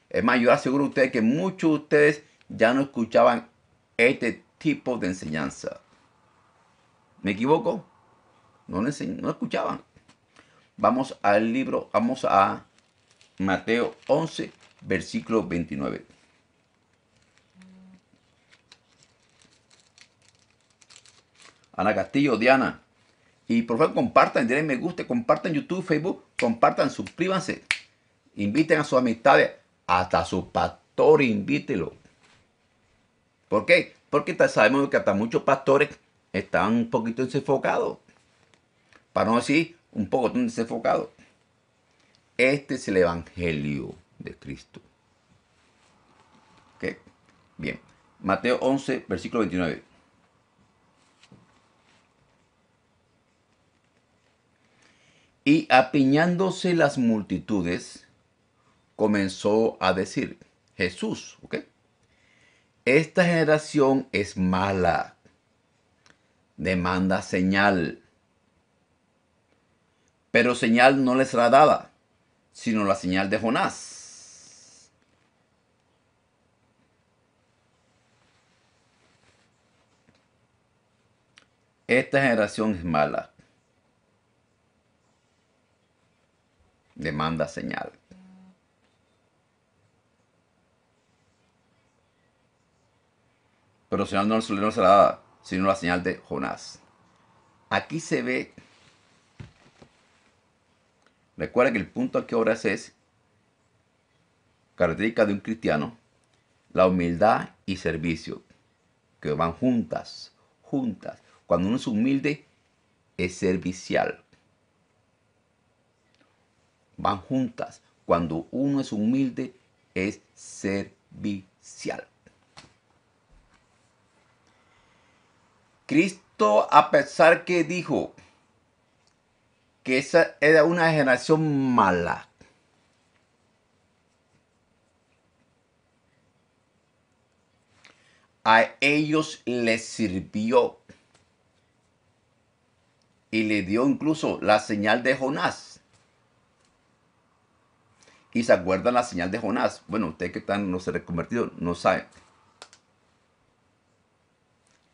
Es más, yo aseguro a ustedes que muchos de ustedes ya no escuchaban este tipo de enseñanza. ¿Me equivoco? no, escuchaban. Vamos al libro, vamos a Mateo 11, versículo 29. Ana Castillo, Diana. Y por favor compartan, denle me gusta, compartan YouTube, Facebook, compartan, suscríbanse. Inviten a sus amistades, hasta a su pastor invítelo. ¿Por qué? Porque sabemos que hasta muchos pastores están un poquito desenfocados para no decir un poco desenfocado. Este es el Evangelio de Cristo. Bien. Mateo 11, versículo 29. Y apiñándose las multitudes, comenzó a decir, Jesús, ¿ok? Esta generación es mala, demanda señal, pero señal no les será dada, sino la señal de Jonás. Esta generación es mala. Demanda señal. Pero señal no, le será dada, sino la señal de Jonás. Aquí se ve Recuerda que el punto que obras es característica de un cristiano, la humildad y servicio, que van juntas, juntas. Cuando uno es humilde, es servicial. Van juntas. Cuando uno es humilde, es servicial. Cristo, a pesar que dijo, que esa era una generación mala. A ellos les sirvió y le dio incluso la señal de Jonás. Y se acuerdan la señal de Jonás. Bueno, ustedes que están no se reconvertidos no saben.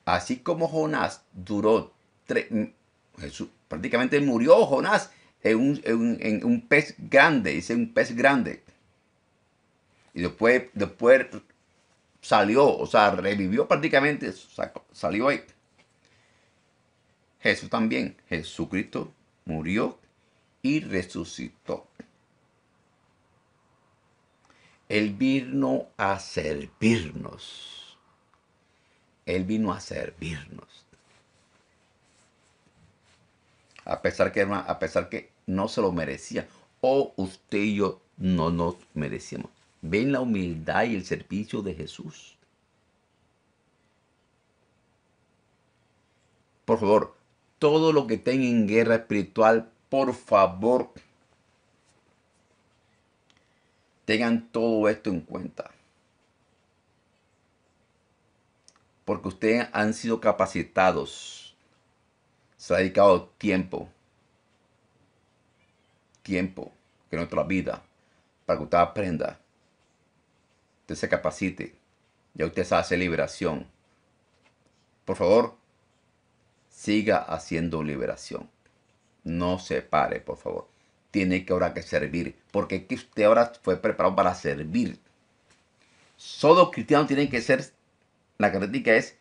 Así como Jonás duró tres, Jesús, Prácticamente murió Jonás en un, pez grande, dice un pez grande. Y después, después salió, o sea, revivió prácticamente, salió ahí. Jesús también, Jesucristo murió y resucitó. Él vino a servirnos. Él vino a servirnos a pesar que, a pesar que no se lo merecía, o usted y yo no nos merecíamos. Ven la humildad y el servicio de Jesús. Por favor, todo lo que estén en guerra espiritual, por favor, tengan todo esto en cuenta. Porque ustedes han sido capacitados se ha dedicado tiempo, tiempo en nuestra vida para que usted aprenda, usted se capacite, ya usted se hace liberación. Por favor, siga haciendo liberación. No se pare, por favor. Tiene que ahora que servir, porque usted ahora fue preparado para servir. Solo cristianos tienen que ser, la característica es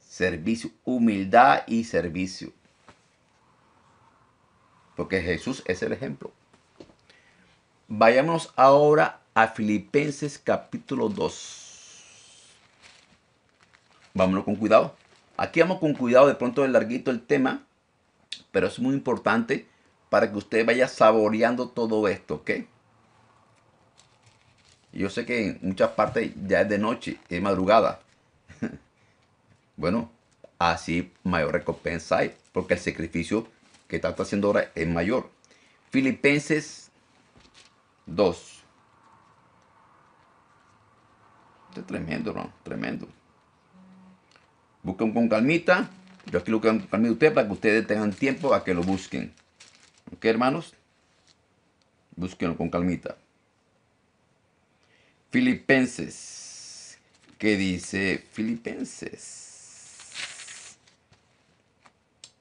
servicio, humildad y servicio porque Jesús es el ejemplo. Vayamos ahora a Filipenses capítulo 2. Vámonos con cuidado. Aquí vamos con cuidado, de pronto es larguito el tema, pero es muy importante para que usted vaya saboreando todo esto, ¿ok? Yo sé que en muchas partes ya es de noche, es madrugada. *laughs* bueno, así mayor recompensa hay, porque el sacrificio que está haciendo ahora es mayor. Filipenses 2. Esto tremendo, hermano, tremendo. Busquen con calmita. Yo aquí lo que calmita ustedes para que ustedes tengan tiempo a que lo busquen. ¿Ok, hermanos? Búsquenlo con calmita. Filipenses. ¿Qué dice Filipenses?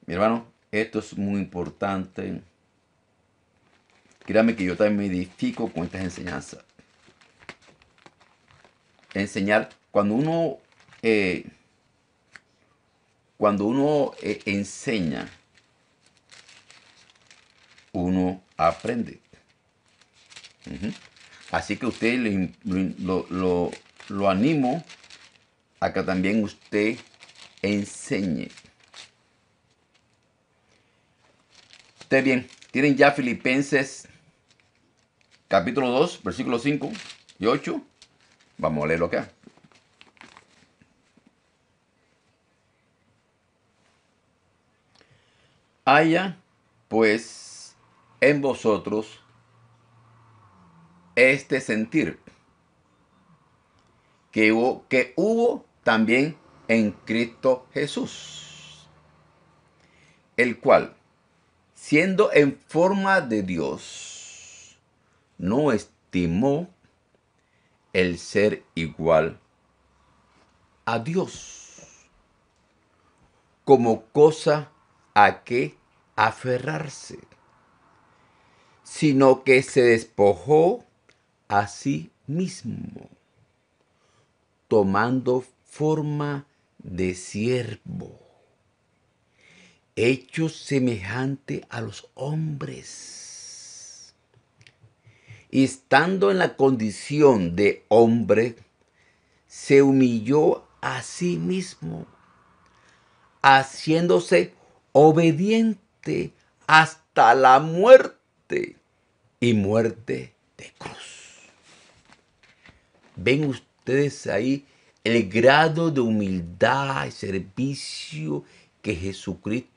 Mi hermano, esto es muy importante. Créame que yo también me edifico con estas enseñanzas. Enseñar, cuando uno, eh, cuando uno eh, enseña, uno aprende. Así que usted lo, lo animo a que también usted enseñe. Ustedes bien, tienen ya Filipenses capítulo 2, versículos 5 y 8. Vamos a leerlo acá. Haya pues en vosotros este sentir que hubo, que hubo también en Cristo Jesús, el cual siendo en forma de Dios, no estimó el ser igual a Dios como cosa a que aferrarse, sino que se despojó a sí mismo, tomando forma de siervo hecho semejante a los hombres. Y estando en la condición de hombre, se humilló a sí mismo, haciéndose obediente hasta la muerte y muerte de cruz. Ven ustedes ahí el grado de humildad y servicio que Jesucristo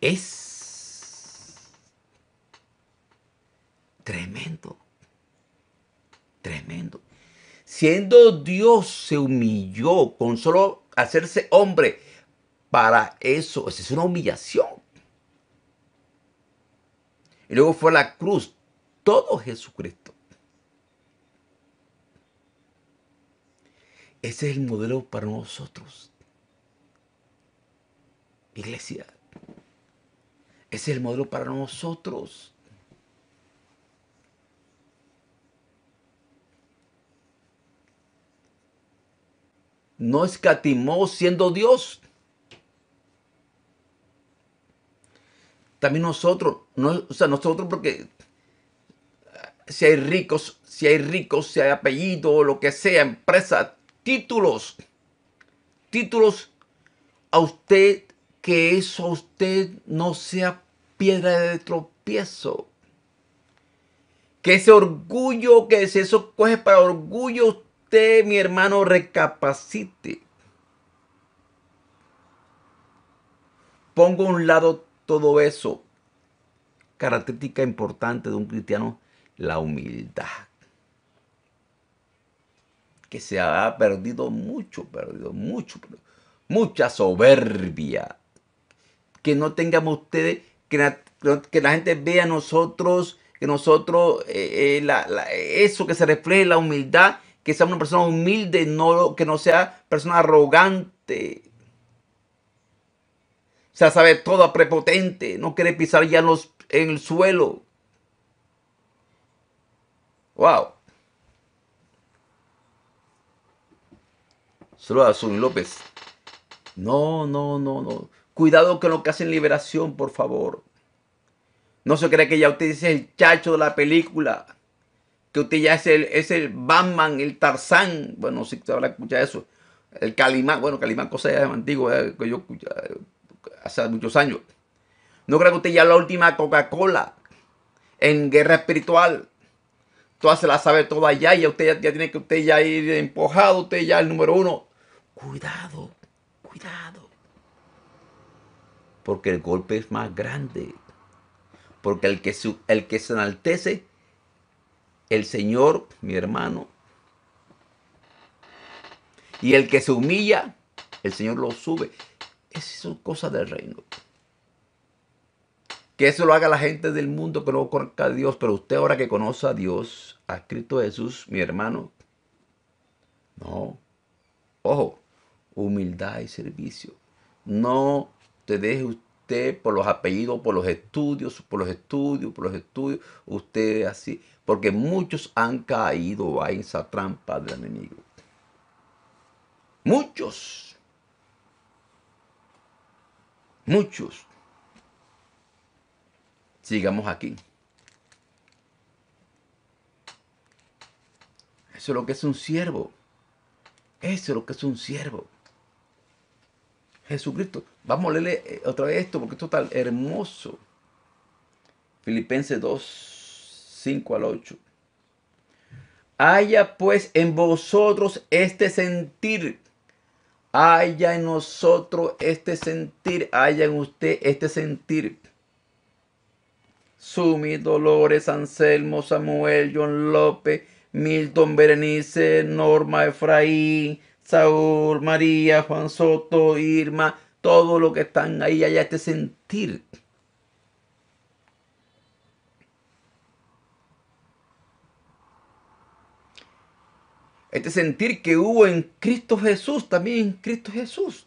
es tremendo, tremendo. Siendo Dios se humilló con solo hacerse hombre para eso. es una humillación. Y luego fue a la cruz todo Jesucristo. Ese es el modelo para nosotros. Iglesia, es el modelo para nosotros. No escatimó siendo Dios. También nosotros, no, o sea, nosotros porque ah, si hay ricos, si hay ricos, si hay apellido, lo que sea, empresa, títulos, títulos, a usted que eso usted no sea piedra de tropiezo. Que ese orgullo, que si eso coge para orgullo, usted, mi hermano, recapacite. Pongo a un lado todo eso. Característica importante de un cristiano, la humildad. Que se ha perdido mucho, perdido mucho, mucha soberbia que no tengamos ustedes, que la, que la gente vea a nosotros, que nosotros, eh, eh, eso que se refleje la humildad, que sea una persona humilde, no, que no sea persona arrogante. O sea, sabe todo, prepotente, no quiere pisar ya en, los, en el suelo. Wow. Solo a López. No, no, no, no. Cuidado con lo que hacen liberación, por favor. No se cree que ya usted es el chacho de la película. Que usted ya es el, es el Batman, el Tarzán. Bueno, si usted habla, escucha eso. El Calimán. Bueno, Calimán, cosa ya antigua, eh, que yo escuché eh, hace muchos años. No creo que usted ya es la última Coca-Cola en guerra espiritual. Toda se la sabe toda ya. Y usted ya, tiene que usted ya ir empujado. Usted ya el número uno. Cuidado, cuidado porque el golpe es más grande. Porque el que, el que se enaltece, el Señor, mi hermano, y el que se humilla, el Señor lo sube. es son cosa del reino. Que eso lo haga la gente del mundo que no conozca a Dios. Pero usted ahora que conoce a Dios, a Cristo Jesús, mi hermano. No. Ojo, humildad y servicio. No deje usted por los apellidos, por los estudios, por los estudios, por los estudios. Usted así. Porque muchos han caído En esa trampa del enemigo. Muchos. Muchos. Sigamos aquí. Eso es lo que es un siervo. Eso es lo que es un siervo. Jesucristo Vamos a leerle eh, otra vez esto porque esto está hermoso. Filipenses 2, 5 al 8. Haya pues en vosotros este sentir. Haya en nosotros este sentir. Haya en usted este sentir. Sumi, Dolores, Anselmo, Samuel, John López, Milton, Berenice, Norma, Efraín, Saúl, María, Juan Soto, Irma, todo lo que están ahí, allá este sentir. Este sentir que hubo en Cristo Jesús, también en Cristo Jesús,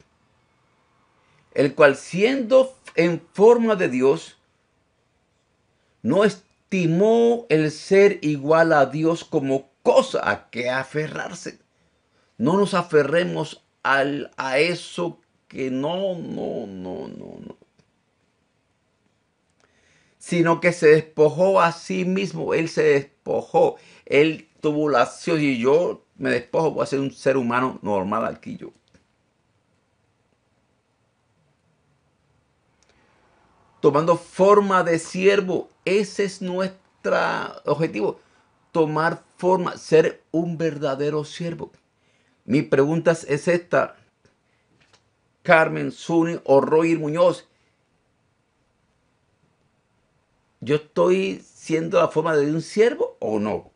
el cual siendo en forma de Dios, no estimó el ser igual a Dios como cosa a que aferrarse. No nos aferremos al, a eso que no, no, no, no, no. Sino que se despojó a sí mismo, él se despojó, él tuvo la y yo me despojo, voy a ser un ser humano normal aquí yo. Tomando forma de siervo, ese es nuestro objetivo, tomar forma, ser un verdadero siervo. Mi pregunta es esta. Carmen Suni o Roy Muñoz. ¿Yo estoy siendo la forma de un siervo o no?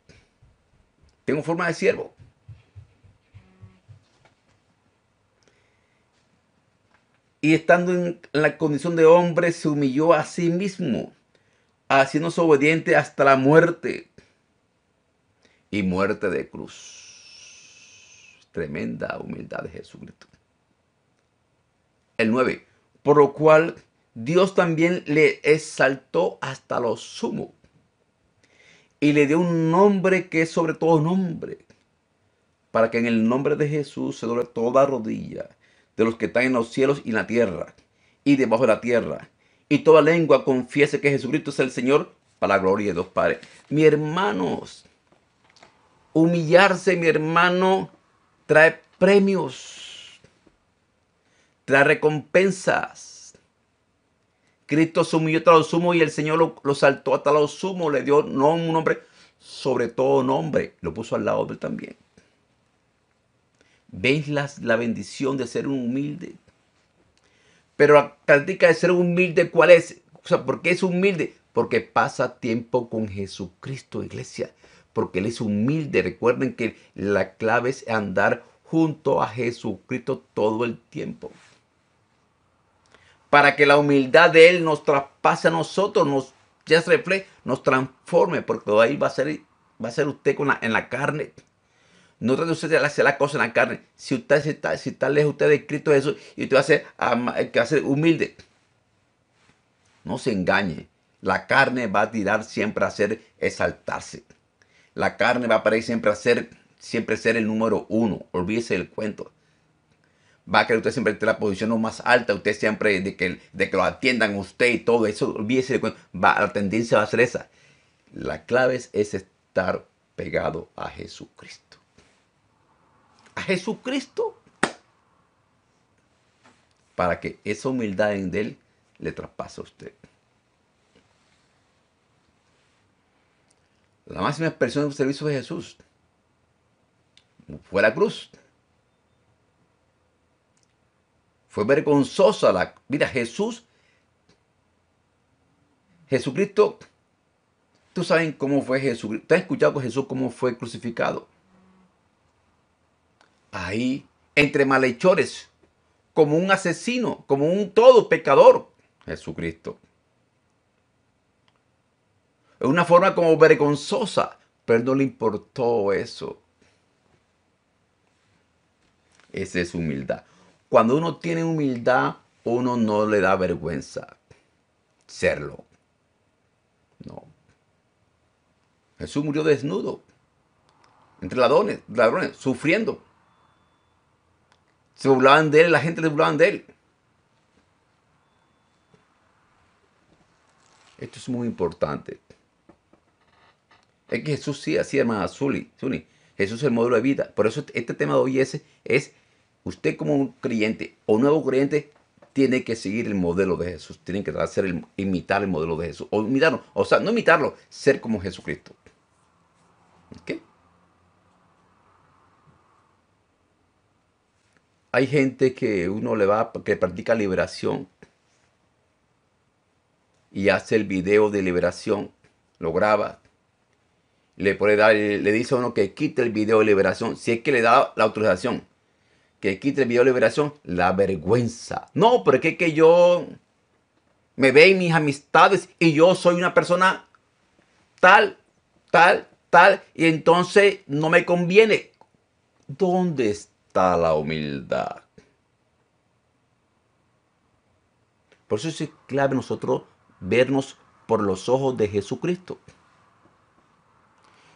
¿Tengo forma de siervo? Y estando en la condición de hombre, se humilló a sí mismo, haciéndose obediente hasta la muerte y muerte de cruz. Tremenda humildad de Jesucristo el 9, por lo cual Dios también le exaltó hasta lo sumo y le dio un nombre que es sobre todo nombre, para que en el nombre de Jesús se doble toda rodilla de los que están en los cielos y en la tierra y debajo de la tierra, y toda lengua confiese que Jesucristo es el Señor para la gloria de Dios Padre. Mi hermanos, humillarse, mi hermano, trae premios trae recompensas. Cristo se humilló hasta sumo y el Señor lo, saltó hasta los sumo, le dio no un nombre, sobre todo un nombre, lo puso al lado de también. ¿Veis la, bendición de ser un humilde? Pero la práctica de ser humilde, ¿cuál es? O ¿por qué es humilde? Porque pasa tiempo con Jesucristo, iglesia. Porque Él es humilde. Recuerden que la clave es andar junto a Jesucristo todo el tiempo para que la humildad de Él nos traspase a nosotros, nos, refleje, nos transforme, porque ahí va a ser, va a ser usted en la carne. No trate usted de hacer la cosa en la carne. Si usted si está, si usted de Cristo Jesús y usted eh, va a ser, humilde. No se engañe. La carne va a tirar siempre a hacer exaltarse. La carne va a parecer siempre a ser, siempre ser el número uno. Olvídese el cuento va a querer usted siempre la posición más alta, usted siempre de que, de que lo atiendan usted y todo eso, olvídese de la tendencia va a ser esa. La clave es, estar pegado a Jesucristo. A Jesucristo para que esa humildad en él le traspase a usted. La máxima expresión de del servicio de Jesús fue la cruz. Fue vergonzosa la... Mira, Jesús, Jesucristo, tú saben cómo fue Jesús. ¿Tú has escuchado Jesús cómo fue crucificado? Ahí, entre malhechores, como un asesino, como un todo pecador, Jesucristo. Es una forma como vergonzosa, pero no le importó eso. Esa es humildad. Cuando uno tiene humildad, uno no le da vergüenza serlo. No. Jesús murió desnudo, entre ladrones, ladrones, sufriendo. Se burlaban de él, la gente se burlaban de él. Esto es muy importante. Es que Jesús sí hacía, hermana Zuli, Jesús es el modelo de vida. Por eso este tema de hoy es, es usted como un creyente o nuevo creyente tiene que seguir el modelo de Jesús, tiene que hacer imitar el modelo de Jesús, o imitarlo, o sea, no imitarlo, ser como Jesucristo. ¿Ok? Hay gente que uno le va, que practica liberación y hace el video de liberación, lo graba, le, puede dar, le dice a uno que quite el video de liberación, si es que le da la autorización, que quite el video liberación, la vergüenza. No, porque es que yo me en mis amistades y yo soy una persona tal, tal, tal, y entonces no me conviene. ¿Dónde está la humildad? Por eso es clave nosotros vernos por los ojos de Jesucristo.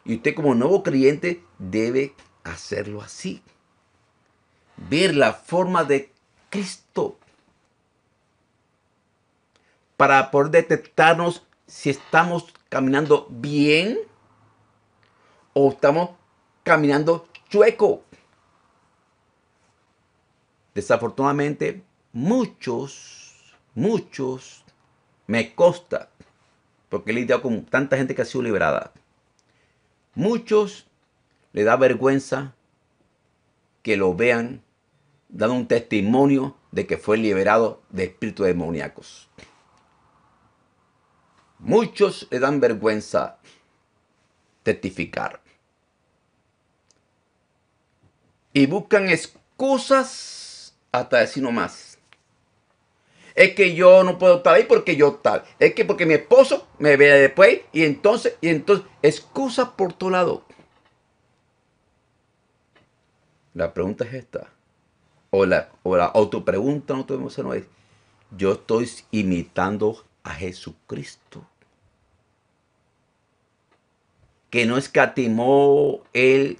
Y usted como nuevo creyente debe hacerlo así ver la forma de Cristo para poder detectarnos si estamos caminando bien o estamos caminando chueco. Desafortunadamente, muchos, muchos, me consta, porque he lidiado con tanta gente que ha sido liberada, muchos le da vergüenza que lo vean dando un testimonio de que fue liberado de espíritus demoníacos. Muchos le dan vergüenza testificar. Y buscan excusas hasta decir no más. Es que yo no puedo estar ahí porque yo tal. Es que porque mi esposo me ve después y entonces, y entonces, excusas por tu lado. La pregunta es esta. O la, o la autopregunta no tenemos no es. Yo estoy imitando a Jesucristo. Que no escatimó él,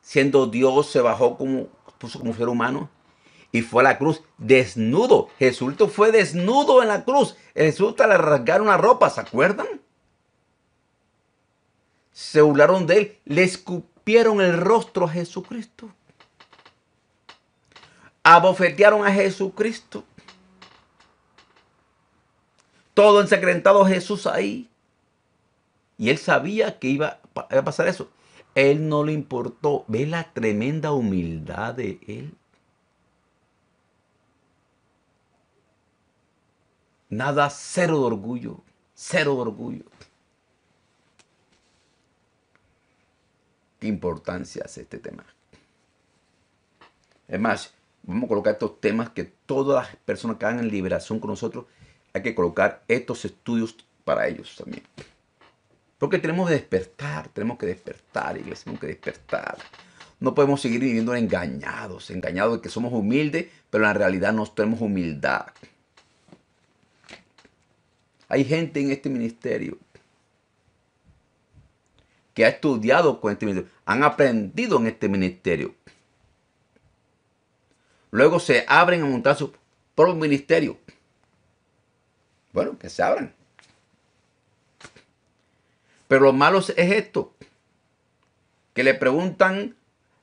siendo Dios, se bajó como, puso como ser humano y fue a la cruz desnudo. Jesús fue desnudo en la cruz. Jesús le rasgaron la ropa, ¿se acuerdan? Se burlaron de él, le escupieron vieron el rostro a Jesucristo. Abofetearon a Jesucristo. Todo ensecrentado Jesús ahí. Y él sabía que iba a pasar eso. Él no le importó. Ve la tremenda humildad de él. Nada, cero de orgullo. Cero de orgullo. qué importancia hace este tema. Es más, vamos a colocar estos temas que todas las personas que hagan liberación con nosotros, hay que colocar estos estudios para ellos también. Porque tenemos que despertar, tenemos que despertar, iglesia, tenemos que despertar. No podemos seguir viviendo engañados, engañados de que somos humildes, pero en realidad no tenemos humildad. Hay gente en este ministerio que ha estudiado con este ministerio, han aprendido en este ministerio. Luego se abren a montar su propio ministerio. Bueno, que se abran. Pero lo malo es esto, que le preguntan,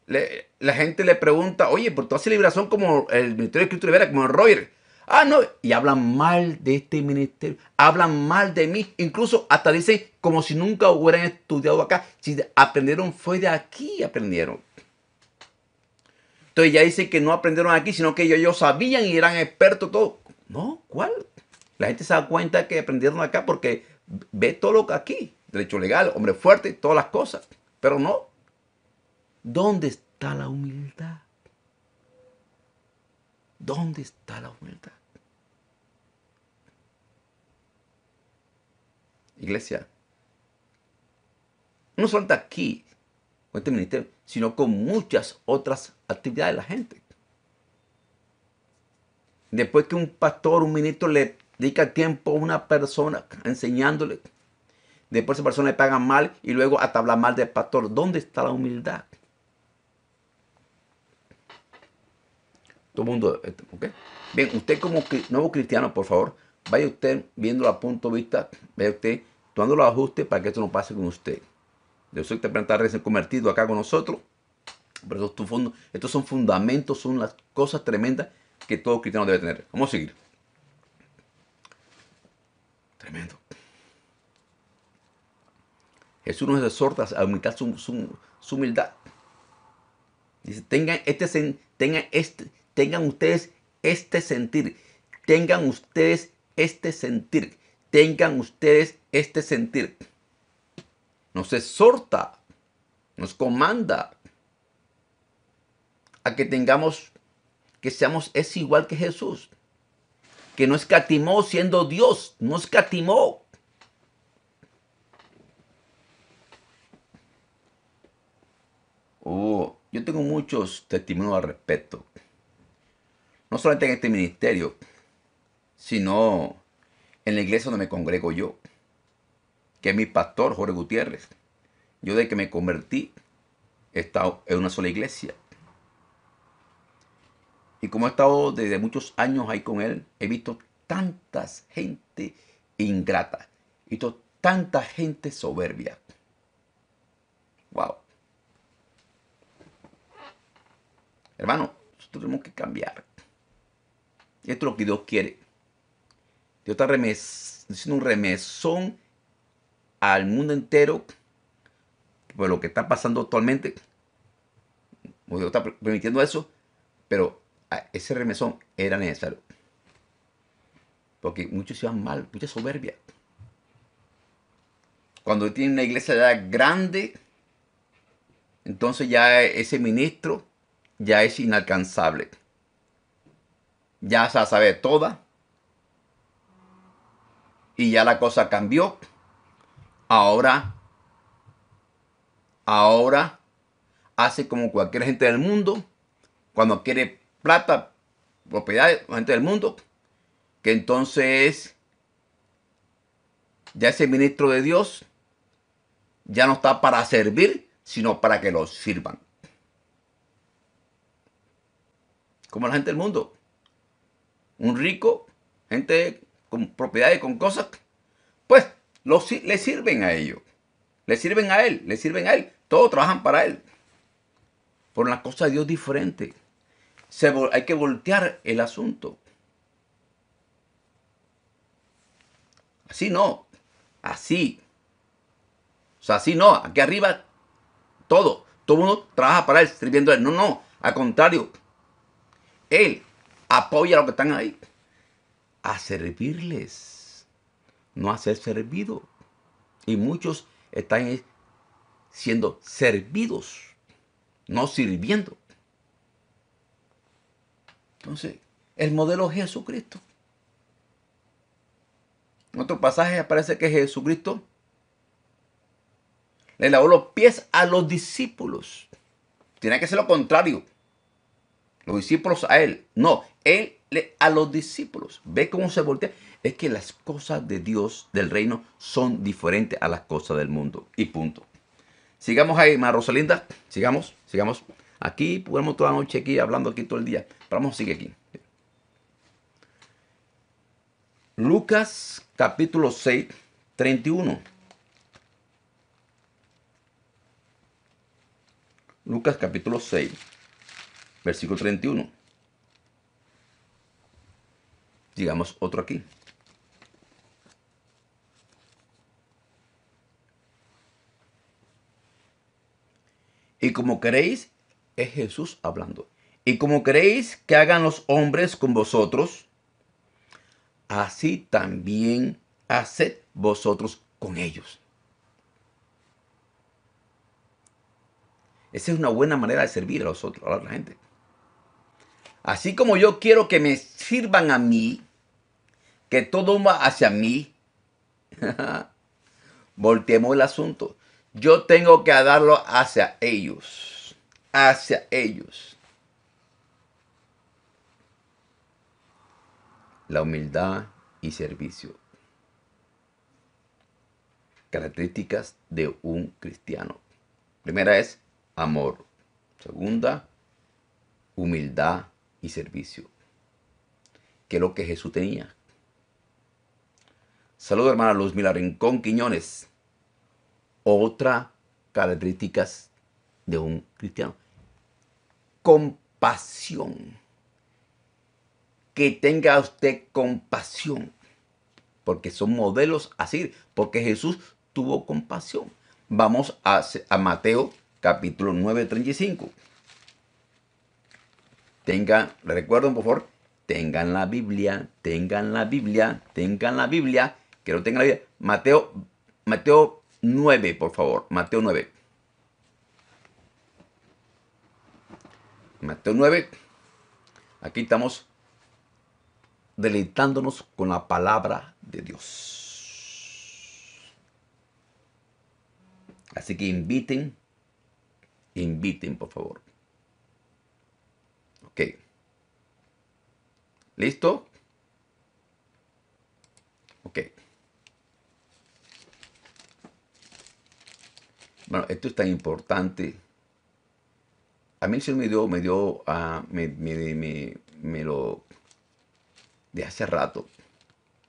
la gente le pregunta, oye, ¿por tú haces liberación como el Ministerio de Cristo Libera, como el Roger? Ah, no, y hablan mal de este ministerio, hablan mal de mí, incluso hasta dicen como si nunca hubieran estudiado acá, si aprendieron fue de aquí, aprendieron. Entonces ya dicen que no aprendieron aquí, sino que ellos, sabían y eran expertos todo. No, ¿cuál? La gente se da cuenta que aprendieron acá porque ve todo lo que aquí, derecho legal, hombre fuerte, todas las cosas, pero no. ¿Dónde está la humildad? ¿Dónde está la humildad? Iglesia, no solamente aquí, con este ministerio, sino con muchas otras actividades de la gente. Después que un pastor, un ministro le dedica tiempo a una persona enseñándole, después esa persona le paga mal y luego hasta habla mal del pastor, ¿dónde está la humildad? Todo mundo, este, ¿ok? Bien, usted como nuevo cristiano, por favor, vaya usted viendo la punto de vista, vaya usted tomando los ajustes para que esto no pase con usted. Yo soy que te recién convertido acá con nosotros, pero estos, fondo, estos son fundamentos, son las cosas tremendas que todo cristiano debe tener. Vamos a seguir. Tremendo. Jesús nos exhorta a aumentar su, humildad. Dice, tengan este, tengan este, tengan ustedes este sentir, tengan ustedes este sentir, tengan ustedes este sentir. Nos exhorta, nos comanda a que tengamos, que seamos es igual que Jesús, que no escatimó siendo Dios, no escatimó. Oh, yo tengo muchos testimonios al respecto no solamente en este ministerio, sino en la iglesia donde me congrego yo, que es mi pastor Jorge Gutiérrez. Yo desde que me convertí he estado en una sola iglesia. Y como he estado desde muchos años ahí con él, he visto tantas gente ingrata, he visto tanta gente soberbia. Wow. Hermano, nosotros tenemos que cambiar. Esto es lo que Dios quiere. Dios está haciendo un remesón al mundo entero por lo que está pasando actualmente. Pues Dios está permitiendo eso, pero ese remesón era necesario. Porque muchos iban mal, mucha soberbia. Cuando tiene una iglesia grande, entonces ya ese ministro ya es inalcanzable ya se sabe toda. Y ya la cosa cambió. Ahora, ahora hace como cualquier gente del mundo, cuando quiere plata, propiedades, gente del mundo, que entonces ya ese ministro de Dios ya no está para servir, sino para que los sirvan. Como la gente del mundo un rico, gente con propiedades, con cosas, pues los, le sirven a ellos, le sirven a él, le sirven a él, todos trabajan para él. Por las cosas de Dios diferente. hay que voltear el asunto. Así no, así. O sea, así no, aquí arriba todo, todo el mundo trabaja para él, sirviendo a él. No, no, al contrario. Él apoya a los que están ahí. A servirles, no a ser servido. Y muchos están siendo servidos, no sirviendo. Entonces, el modelo es Jesucristo. En otro pasaje aparece que Jesucristo le lavó los pies a los discípulos. Tiene que ser lo contrario. Los discípulos a él. No, él le, a los discípulos. Ve cómo se voltea. Es que las cosas de Dios, del reino, son diferentes a las cosas del mundo. Y punto. Sigamos ahí, más Rosalinda. Sigamos, sigamos. Aquí podemos toda la noche aquí, hablando aquí todo el día. Pero vamos a seguir aquí. Lucas capítulo 6, 31. Lucas capítulo 6, versículo 31 digamos, otro aquí. Y como queréis, es Jesús hablando. Y como queréis que hagan los hombres con vosotros, así también haced vosotros con ellos. Esa es una buena manera de servir a los otros, a la gente. Así como yo quiero que me sirvan a mí, que todo va hacia mí, *laughs* volteemos el asunto. Yo tengo que darlo hacia ellos, hacia ellos. La humildad y servicio. Características de un cristiano. Primera es amor. Segunda, humildad y servicio. Que es lo que Jesús tenía. Saludos, hermana Luz rincón Quiñones. Otra característica de un cristiano. Compasión. Que tenga usted compasión. Porque son modelos así. Porque Jesús tuvo compasión. Vamos a, Mateo capítulo 9, 35. Tengan, recuerden por favor, tengan la Biblia, tengan la Biblia, tengan la Biblia que no tenga la vida. Mateo, Mateo 9, por favor. Mateo 9. Mateo 9. Aquí estamos deleitándonos con la palabra de Dios. Así que inviten, inviten por favor. Ok. ¿Listo? Ok. Bueno, esto es tan importante. A mí el Señor me dio, me dio, a, ah, me, me, me, me, lo, de hace rato,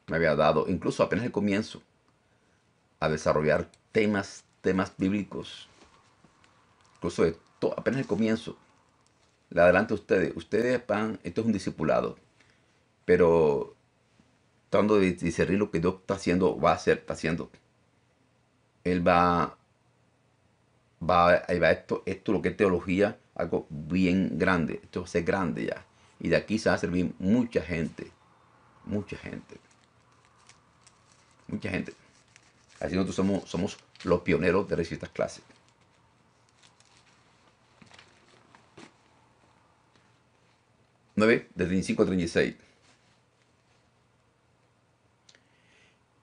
me había dado, incluso apenas el comienzo, a desarrollar temas, temas bíblicos. Incluso esto, apenas el comienzo. Le adelanto a ustedes, ustedes van, esto es un discipulado, pero tratando de discernir lo que Dios está haciendo, va a hacer, está haciendo. Él va va va esto, esto lo que es teología, algo bien grande, esto va a ser grande ya. Y de aquí se va a servir mucha gente, mucha gente, mucha gente. Así nosotros somos, somos los pioneros de recetas clásicas. 9, de 35 a 36.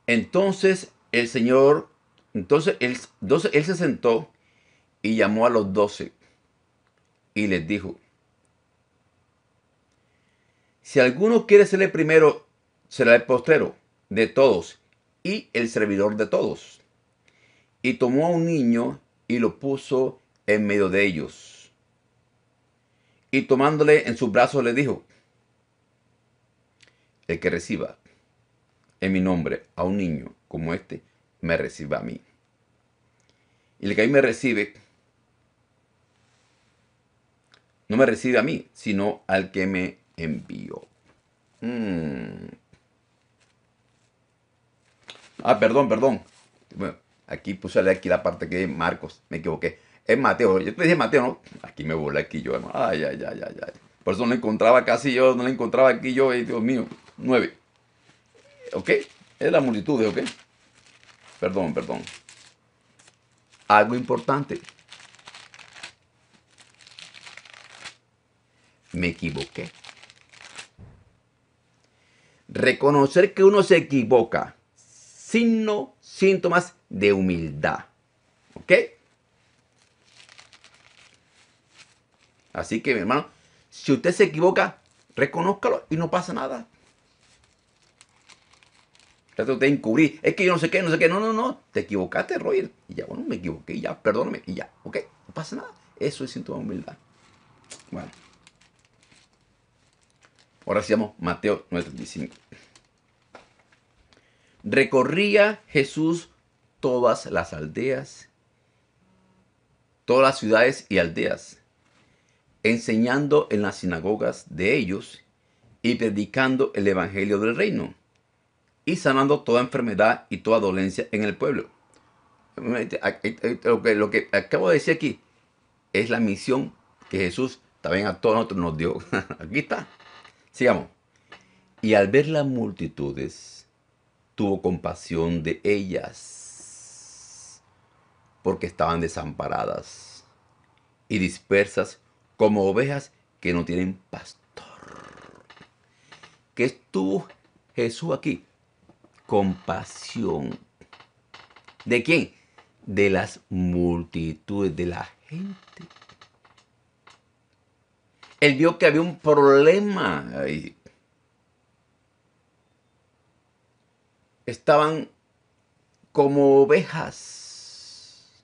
Entonces el Señor, entonces él, entonces él se sentó y llamó a los doce y les dijo, si alguno quiere ser el primero, será el postrero de todos y el servidor de todos. Y tomó a un niño y lo puso en medio de ellos. Y tomándole en sus brazos le dijo, el que reciba en mi nombre a un niño como este, me reciba a mí. Y el que me recibe, no me recibe a mí, sino al que me envió. Mm. Ah, perdón, perdón. aquí puse aquí la parte que Marcos, me equivoqué. Es Mateo, yo te dije Mateo, ¿no? Aquí me volé aquí yo, Ay, ay, ay, ay, Por eso no encontraba casi yo, no le encontraba aquí yo, eh, Dios mío. Nueve. ¿Ok? Es la multitud, ¿ok? Perdón, perdón. Algo importante. me equivoqué. Reconocer que uno se equivoca. Signo, síntomas de humildad. ¿Ok? Así que, mi hermano, si usted se equivoca, reconozcalo y no pasa nada. Trata de encubrir. Es que yo no sé qué, no sé qué. No, no, no. Te equivocaste, Roger. Y ya, bueno, me equivoqué. Y ya, perdóname. Y ya, ok. No pasa nada. Eso es síntoma de humildad. Bueno. Ahora llama Mateo 9:35. Recorría Jesús todas las aldeas, todas las ciudades y aldeas, enseñando en las sinagogas de ellos y predicando el Evangelio del Reino y sanando toda enfermedad y toda dolencia en el pueblo. lo que acabo de decir aquí es la misión que Jesús también a todos nosotros nos dio. *laughs* Aquí está. Sigamos. Y al ver las multitudes, tuvo compasión de ellas, porque estaban desamparadas y dispersas como ovejas que no tienen pastor. ¿Qué estuvo Jesús aquí? Compasión. ¿De quién? De las multitudes, de la gente él vio que había un problema ahí. Estaban como ovejas.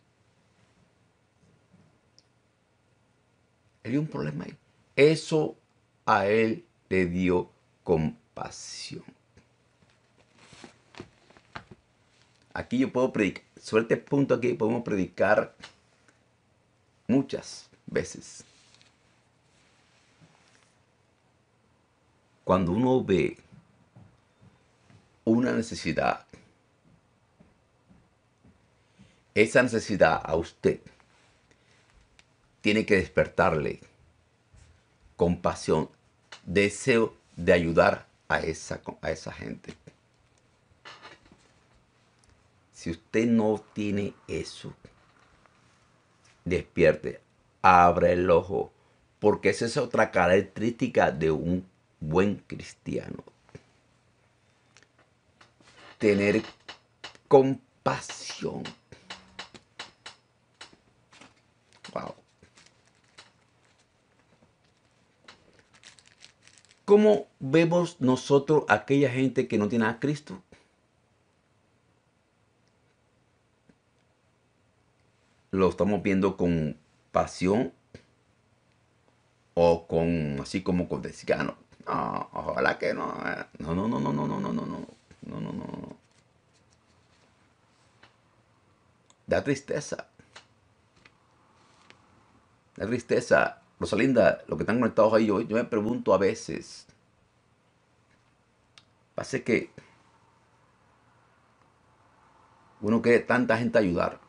Había un problema ahí. Eso a él le dio compasión. Aquí yo puedo predicar, Suerte punto aquí podemos predicar muchas veces. cuando uno ve una necesidad, esa necesidad a usted tiene que despertarle compasión, deseo de ayudar a esa, a esa gente. Si usted no tiene eso, despierte, abra el ojo, porque esa es otra característica de un buen cristiano. Tener compasión. Wow. ¿Cómo vemos nosotros a aquella gente que no tiene a Cristo? Lo estamos viendo con pasión o con así como con desgano. No, ojalá que eh. no. No, no, no, no, no, no, no, no, no, no, no, Da tristeza. Da tristeza. Rosalinda, los que están conectados ahí, hoy, yo me pregunto a veces. Pasa que uno quiere tanta gente ayudar.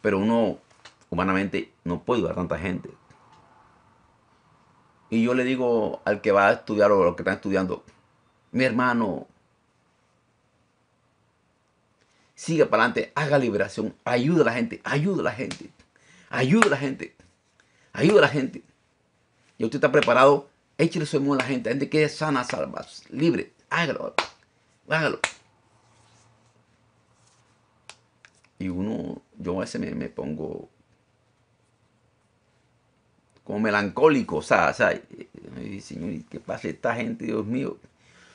Pero uno, humanamente, no puede ayudar a tanta gente. Y yo le digo al que va a estudiar o a los que están estudiando, mi hermano, siga para adelante, haga liberación, ayuda a la gente, ayuda a la gente, ayuda a la gente, ayuda a la gente. Y usted está preparado, échale su amor a la gente, la gente que es sana, salva, libre, hágalo, hágalo. Y uno, yo a veces me, me pongo como melancólico, o sea, o sea Señor, ¿qué pasa esta gente, Dios mío?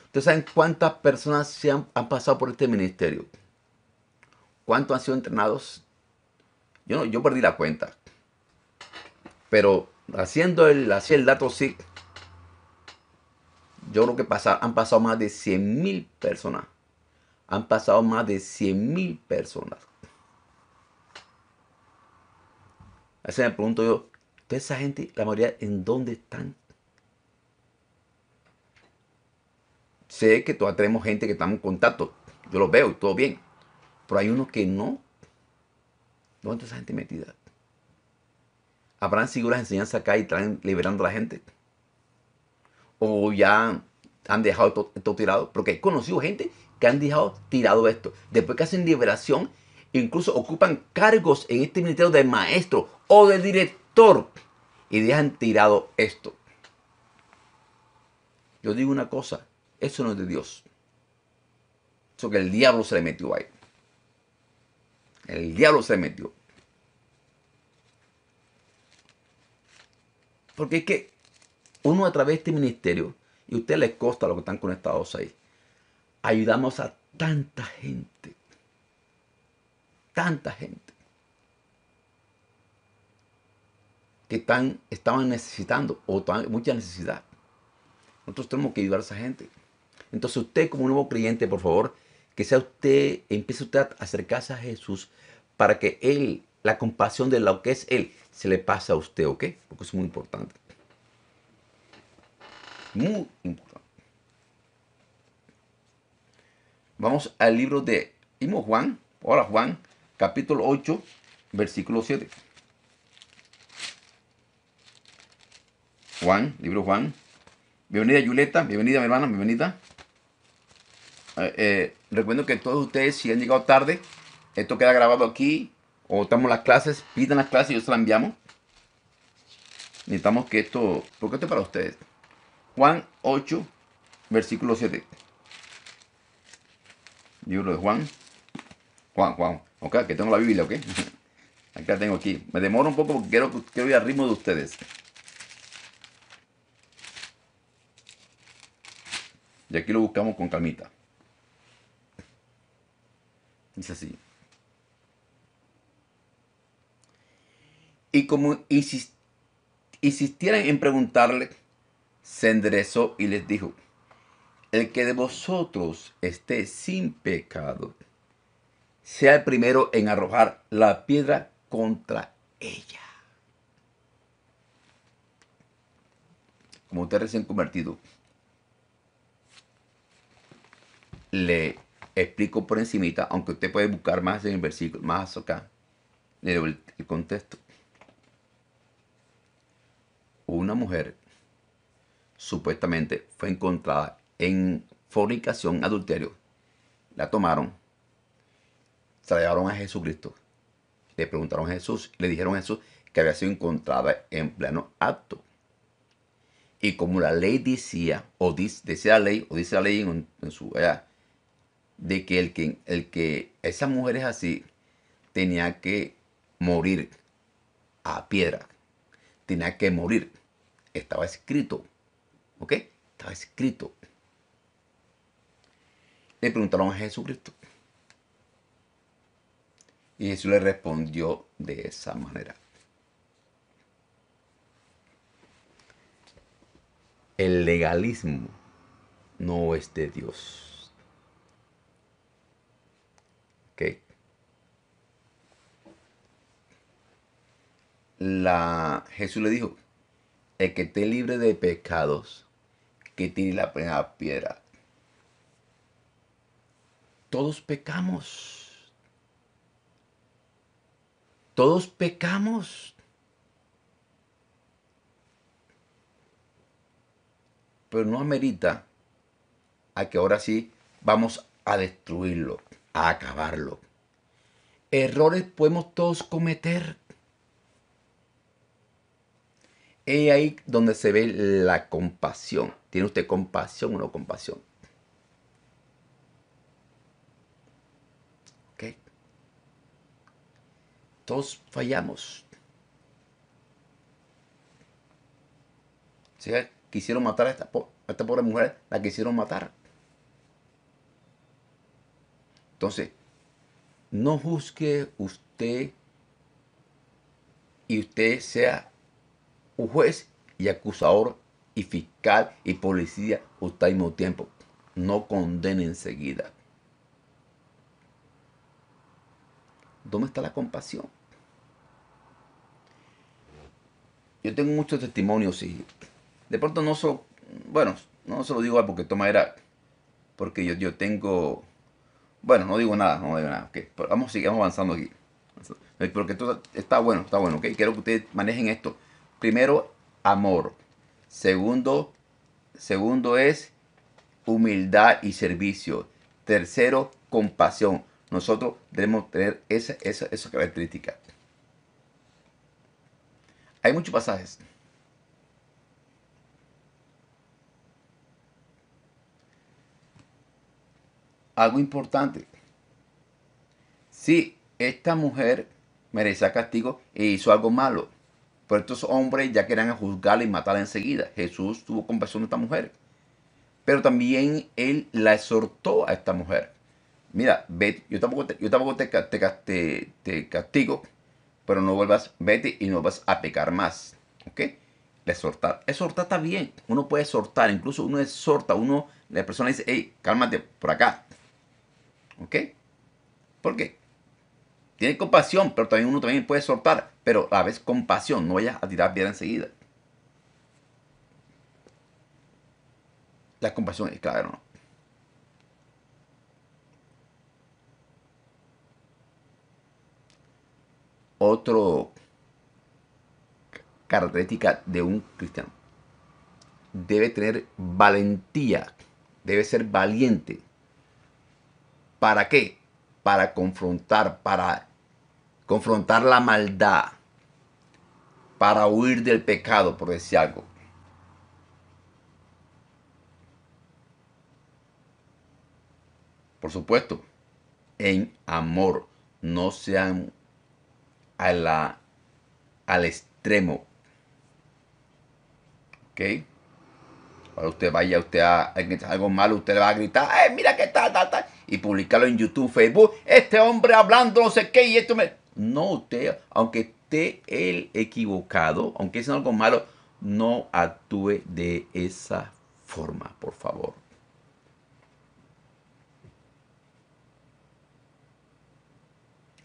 Ustedes saben cuántas personas se han, pasado por este ministerio, cuántos han sido entrenados. Yo, no, yo perdí la cuenta, pero haciendo el, el dato SIC, yo creo que pasa, han pasado más de 100.000 personas. Han pasado más de 100.000 personas. A veces me pregunto yo, entonces esa gente, la mayoría, ¿en dónde están? Sé que todavía tenemos gente que estamos en contacto. Yo lo veo, y todo bien. Pero hay unos que no. ¿Dónde está esa gente metida? ¿Habrán seguido las enseñanzas acá y traen liberando a la gente? ¿O ya han dejado todo, tirado? Porque he conocido gente que han dejado tirado esto. Después que hacen liberación, incluso ocupan cargos en este ministerio de maestro o de director y dejan tirado esto. Yo digo una cosa, eso no es de Dios. Eso que el diablo se le metió ahí. El diablo se le metió. Porque es que uno a través de este ministerio, y a usted les costa lo que están conectados ahí, ayudamos a tanta gente. Tanta gente. que están, estaban necesitando o mucha necesidad. Nosotros tenemos que ayudar a esa gente. Entonces usted como nuevo creyente, por favor, que sea usted, empiece usted a acercarse a Jesús para que Él, la compasión de lo que es Él, se le pase a usted, ¿ok? Porque es muy importante. Muy importante. Vamos al libro de Imo Juan, hola Juan, capítulo 8, versículo 7. Juan, libro Juan. Bienvenida Yuleta, bienvenida mi hermana, bienvenida. Eh, eh, recuerdo que todos ustedes, si han llegado tarde, esto queda grabado aquí, o estamos las clases, pidan las clases y yo se las enviamos. Necesitamos que esto, porque esto es para ustedes. Juan 8, versículo 7. Libro de Juan. Juan, Juan. Ok, que tengo la Biblia, ok. *laughs* Acá tengo aquí. Me demoro un poco porque quiero, quiero ir al ritmo de ustedes. Y aquí lo buscamos con calmita. Dice así. Y como insistieran en preguntarle, se enderezó y les dijo, el que de vosotros esté sin pecado, sea el primero en arrojar la piedra contra ella. Como usted recién convertido, le explico por encimita, aunque usted puede buscar más en el versículo, más acá, el, el contexto. Una mujer supuestamente fue encontrada en fornicación, adulterio. La tomaron, se a Jesucristo. Le preguntaron a Jesús, le dijeron a Jesús que había sido encontrada en pleno acto. Y como la ley decía, o dice, la ley, o dice la ley en, su de que el que, el que esa mujer es así tenía que morir a piedra. Tenía que morir. Estaba escrito. ¿Ok? Estaba escrito. Le preguntaron a Jesucristo. Y Jesús le respondió de esa manera. El legalismo no es de Dios. la, Jesús le dijo, el que esté libre de pecados, que tire la primera piedra. Todos pecamos. Todos pecamos. Pero no amerita a que ahora sí vamos a destruirlo, a acabarlo. Errores podemos todos cometer. Es ahí donde se ve la compasión. ¿Tiene usted compasión o no compasión? ¿Ok? Todos fallamos. sea, Quisieron matar a esta, a esta pobre mujer, la quisieron matar. Entonces, no juzgue usted y usted sea juez y acusador y fiscal y policía usted al mismo tiempo. No condene enseguida. ¿Dónde está la compasión? Yo tengo muchos testimonios y de pronto no so, bueno, no se lo digo porque toma era porque yo, yo tengo bueno, no digo nada, no digo nada, vamos sigamos avanzando aquí. Porque esto está bueno, está bueno, ok. Quiero que ustedes manejen esto primero, amor. Segundo, segundo es humildad y servicio. Tercero, compasión. Nosotros debemos tener esa, esa, característica. Hay muchos pasajes. Algo importante. Si esta mujer merece castigo e hizo algo malo, pero estos hombres ya querían juzgarla y matarla enseguida. Jesús tuvo compasión de esta mujer. Pero también él la exhortó a esta mujer. Mira, vete, yo tampoco, te, te, castigo, pero no vuelvas, vete y no vas a pecar más. ¿Ok? La exhortar. Exhortar está bien. Uno puede exhortar. Incluso uno exhorta. Uno, la persona dice, hey, cálmate por acá. ¿Ok? ¿Por qué? Tiene compasión, pero también uno también puede soltar, pero a la vez compasión, no vayas a tirar piedra enseguida. La compasión es clave, ¿no? Otro característica de un cristiano. Debe tener valentía, debe ser valiente. ¿Para qué? Para confrontar, para confrontar la maldad para huir del pecado, por decir algo. Por supuesto, en amor, no sean a la, al extremo. ¿Ok? Ahora usted vaya, usted a, algo malo, usted le va a gritar, ¡eh, mira que tal, tal, tal! Y publicarlo en YouTube, Facebook, este hombre hablando, no sé qué, y esto me no usted, aunque esté el equivocado, aunque sea algo malo, no actúe de esa forma, por favor.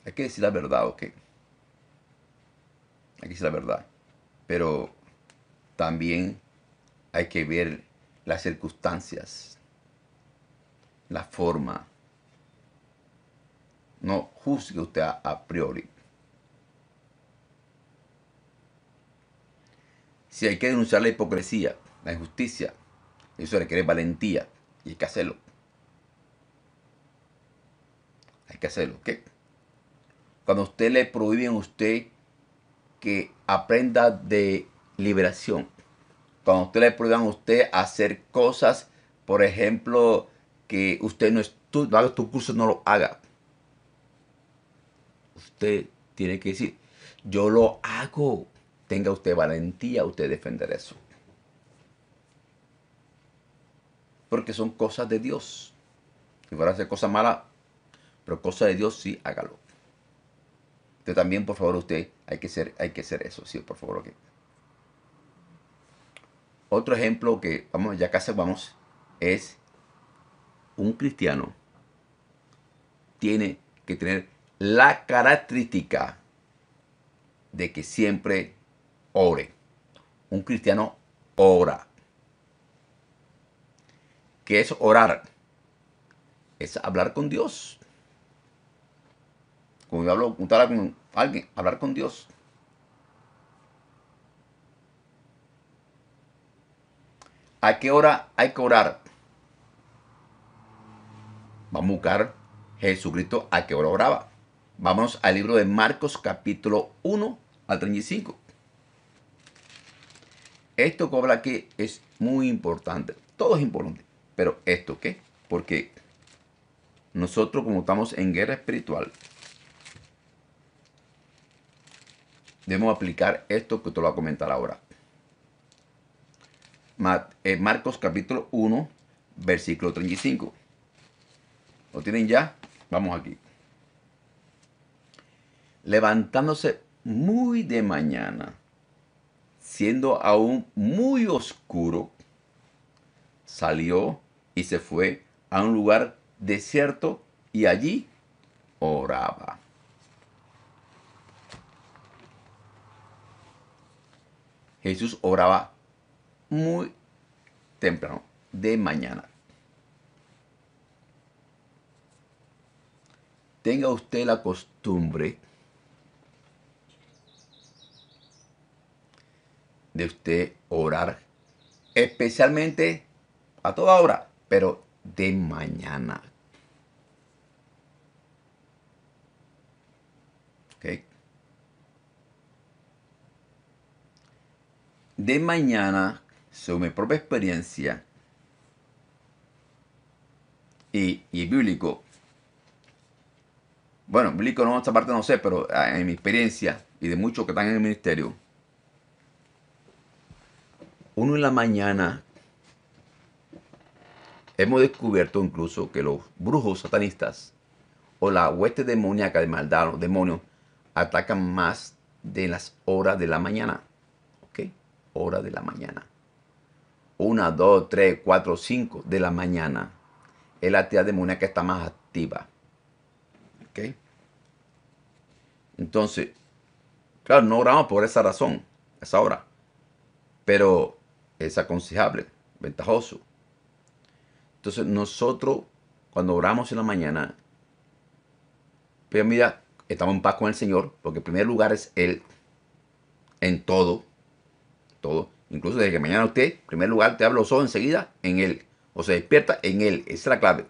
Hay que decir la verdad, ¿ok? Hay que decir la verdad. Pero también hay que ver las circunstancias, la forma, no juzgue usted a, priori. Si hay que denunciar la hipocresía, la injusticia, eso requiere valentía y hay que hacerlo. Hay que hacerlo, ¿Qué? Cuando usted le prohíben a usted que aprenda de liberación, cuando usted le prohíban a usted hacer cosas, por ejemplo, que usted no, haga tu curso, no lo haga usted tiene que decir, yo lo hago. Tenga usted valentía, usted defender eso. Porque son cosas de Dios. Y para hacer cosas malas, pero cosas de Dios sí, hágalo. Usted también, por favor, usted hay que ser, hay que eso, sí, por favor. Otro ejemplo que vamos, ya casi vamos, es un cristiano tiene que tener la característica de que siempre ore. Un cristiano ora. ¿Qué es orar? Es hablar con Dios. Como yo hablo, juntar con alguien, hablar con Dios. ¿A qué hora hay que orar? Vamos a buscar Jesucristo a qué hora oraba. Vamos al libro de Marcos capítulo 1 al 35. Esto que habla aquí es muy importante. Todo es importante. Pero esto qué? Porque nosotros como estamos en guerra espiritual, debemos aplicar esto que te lo voy a comentar ahora. Eh, Marcos capítulo 1, versículo 35. ¿Lo tienen ya? Vamos aquí levantándose muy de mañana, siendo aún muy oscuro, salió y se fue a un lugar desierto y allí oraba. Jesús oraba muy temprano, de mañana. Tenga usted la costumbre de usted orar, especialmente a toda hora, pero de mañana. De mañana, según mi propia experiencia y, y bíblico, bueno, bíblico no, esta parte no sé, pero ah, en mi experiencia y de muchos que están en el ministerio, 1 en la mañana, hemos descubierto incluso que los brujos satanistas o la hueste demoníaca de maldad o demonios atacan más de las horas de la mañana. ¿Ok? Hora de la mañana. una, dos, tres, cuatro, cinco de la mañana. Es la actividad demoníaca está más activa. ¿Ok? Entonces, claro, no oramos por esa razón, esa hora. Pero es aconsejable, ventajoso. Entonces nosotros cuando oramos en la mañana, pero pues, mira, estamos en paz con el Señor, porque en primer lugar es Él en todo, todo. Incluso desde que mañana usted, en primer lugar, te hablo los ojos enseguida en Él. O se despierta en Él. Esa es la clave.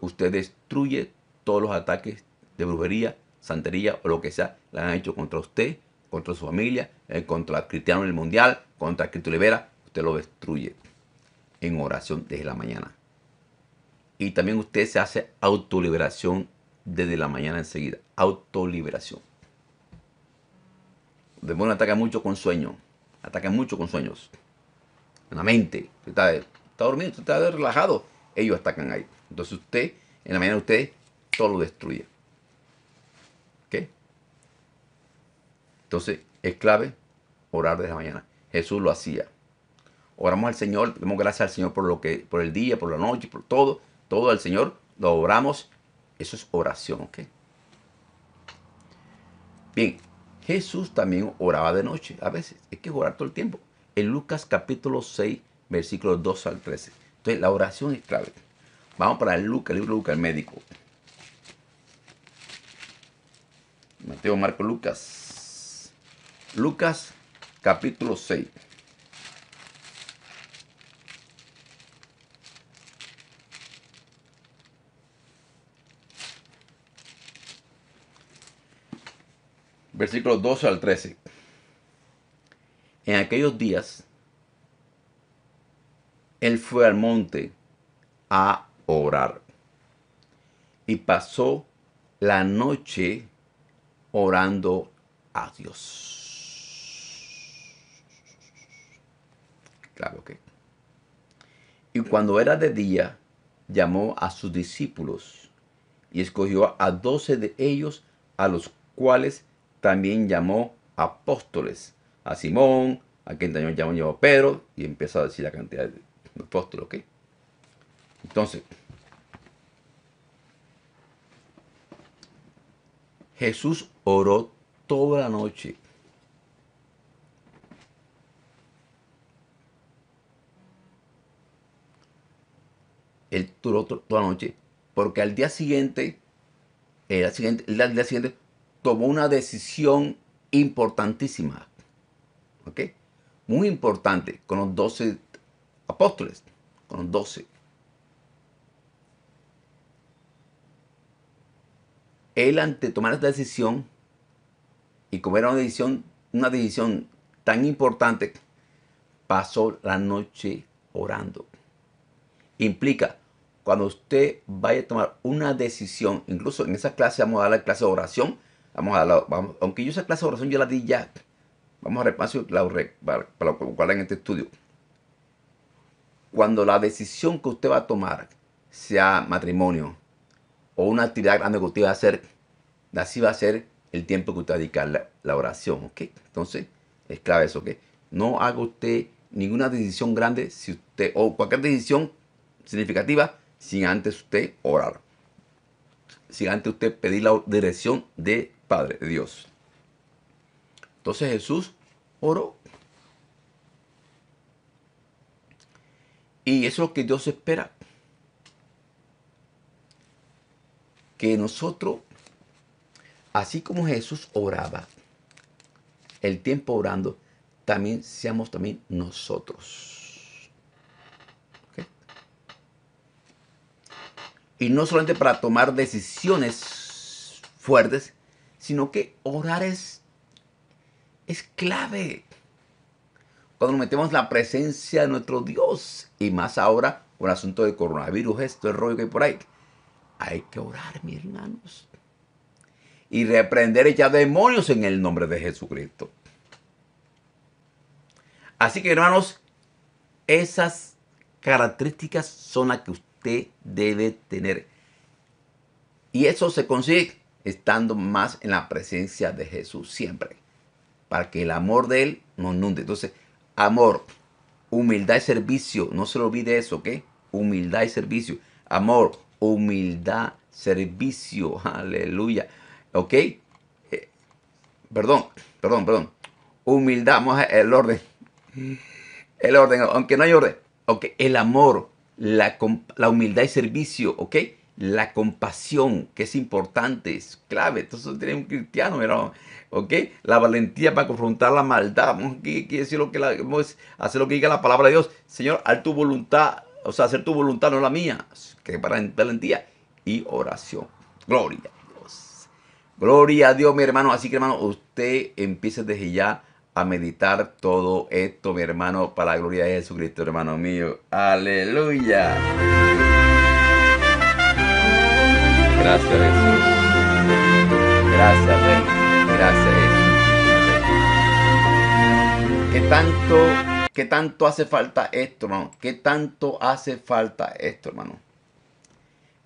Usted destruye todos los ataques de brujería, santería o lo que sea, la han hecho contra usted, contra su familia, contra eh, contra Cristiano en el Mundial, contra Cristo Libera, usted lo destruye en oración desde la mañana. Y también usted se hace autoliberación desde la mañana enseguida. Autoliberación. El demonio ataca mucho con sueño. Ataca mucho con sueños. En la mente. Usted está, está dormido, usted está relajado. Ellos atacan ahí. Entonces usted, en la mañana usted, todo lo destruye. ¿Ok? Entonces, es clave orar desde la mañana. Jesús lo hacía. Oramos al Señor, damos gracias al Señor por lo que, por el día, por la noche, por todo, todo al Señor, lo oramos. Eso es oración, ¿ok? Bien, Jesús también oraba de noche, a veces, hay que orar todo el tiempo. En Lucas capítulo 6, versículos 2 al 13. Entonces, la oración es clave. Vamos para el Lucas, el libro de Lucas, el médico. Mateo, Marco, Lucas. Lucas capítulo 6. Versículos 12 al 13. En aquellos días, él fue al monte a orar y pasó la noche orando a Dios. Claro que. Y cuando era de día, llamó a sus discípulos y escogió a doce de ellos, a los cuales también llamó apóstoles. A Simón, a quien también llamó, llamó Pedro, y empezó a decir la cantidad de apóstoles, ¿ok? Entonces, Jesús oró toda la noche él duró toda la noche, porque al día siguiente, eh, el, siguiente, día siguiente tomó una decisión importantísima, ¿ok? Muy importante, con los doce apóstoles, con los doce. Él ante tomar esta decisión, y como era una decisión, una decisión tan importante, pasó la noche orando. Implica cuando usted vaya a tomar una decisión, incluso en esa clase vamos a dar la clase de oración, vamos a aunque yo esa clase de oración yo la di ya, vamos a repasar la, para, lo cual en este estudio. Cuando la decisión que usted va a tomar, sea matrimonio o una actividad grande que usted va a hacer, así va a ser el tiempo que usted va a dedicar la, oración, ¿ok? Entonces, es clave eso, ¿ok? No haga usted ninguna decisión grande si usted, o cualquier decisión significativa sin antes usted orar, sin antes usted pedir la dirección de Padre, de Dios. Entonces Jesús oró. Y eso es lo que Dios espera. Que nosotros, así como Jesús oraba, el tiempo orando, también seamos también nosotros. Y no solamente para tomar decisiones fuertes, sino que orar es, es clave. Cuando metemos la presencia de nuestro Dios, y más ahora con el asunto de coronavirus, esto, es rollo que hay por ahí, hay que orar, mis hermanos. Y reprender ya demonios en el nombre de Jesucristo. Así que, hermanos, esas características son las que ustedes debe tener. Y eso se consigue estando más en la presencia de Jesús siempre, para que el amor de Él nos inunde. Entonces, amor, humildad y servicio, no se lo olvide eso, ¿ok? Humildad y servicio. Amor, humildad, servicio, *laughs* aleluya, ¿ok? Eh, perdón, perdón, perdón. Humildad, vamos el orden. El orden, aunque no hay orden. Ok, el amor, la, la humildad y servicio, ¿ok? La compasión, que es importante, es clave. Entonces tiene un cristiano, hermano, ¿ok? La valentía para confrontar la maldad. Vamos decir lo que la, hacer lo que diga la palabra de Dios. Señor, haz tu voluntad, o sea, hacer tu voluntad, no la mía. Que para valentía y oración. Gloria a Dios. Gloria a Dios, mi hermano. Así que, hermano, usted empieza desde ya a meditar todo esto, mi hermano, para la gloria de Jesucristo, hermano mío. Aleluya. Gracias, Jesús. Gracias, Rey. Gracias, Jesús. ¿Qué tanto, qué tanto hace falta esto, hermano? ¿Qué tanto hace falta esto, hermano?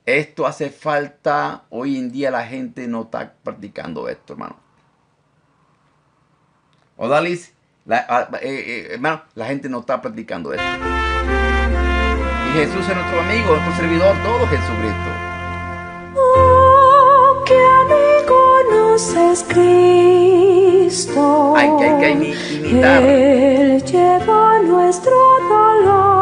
Esto hace falta, hoy en día la gente no está practicando esto, hermano Odalis, la, ah, eh, eh, hermano, la gente no está practicando esto. Y Jesús es nuestro amigo, nuestro servidor, todo Jesucristo. Oh, qué amigo nos es Cristo. Hay que, hay que imitar. Él lleva nuestro dolor.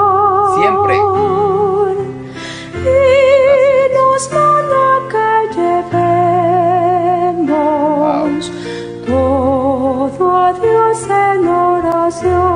so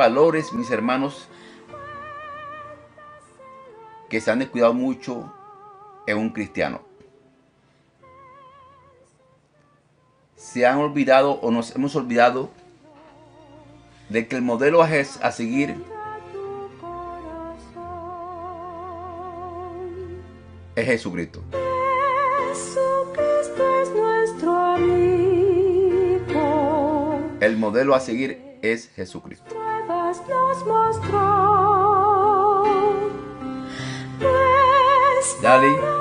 valores, mis hermanos, que se han descuidado mucho en un cristiano. Se han olvidado o nos hemos olvidado de que el modelo a seguir es Jesucristo. El modelo a seguir es Jesucristo. has nos Dali.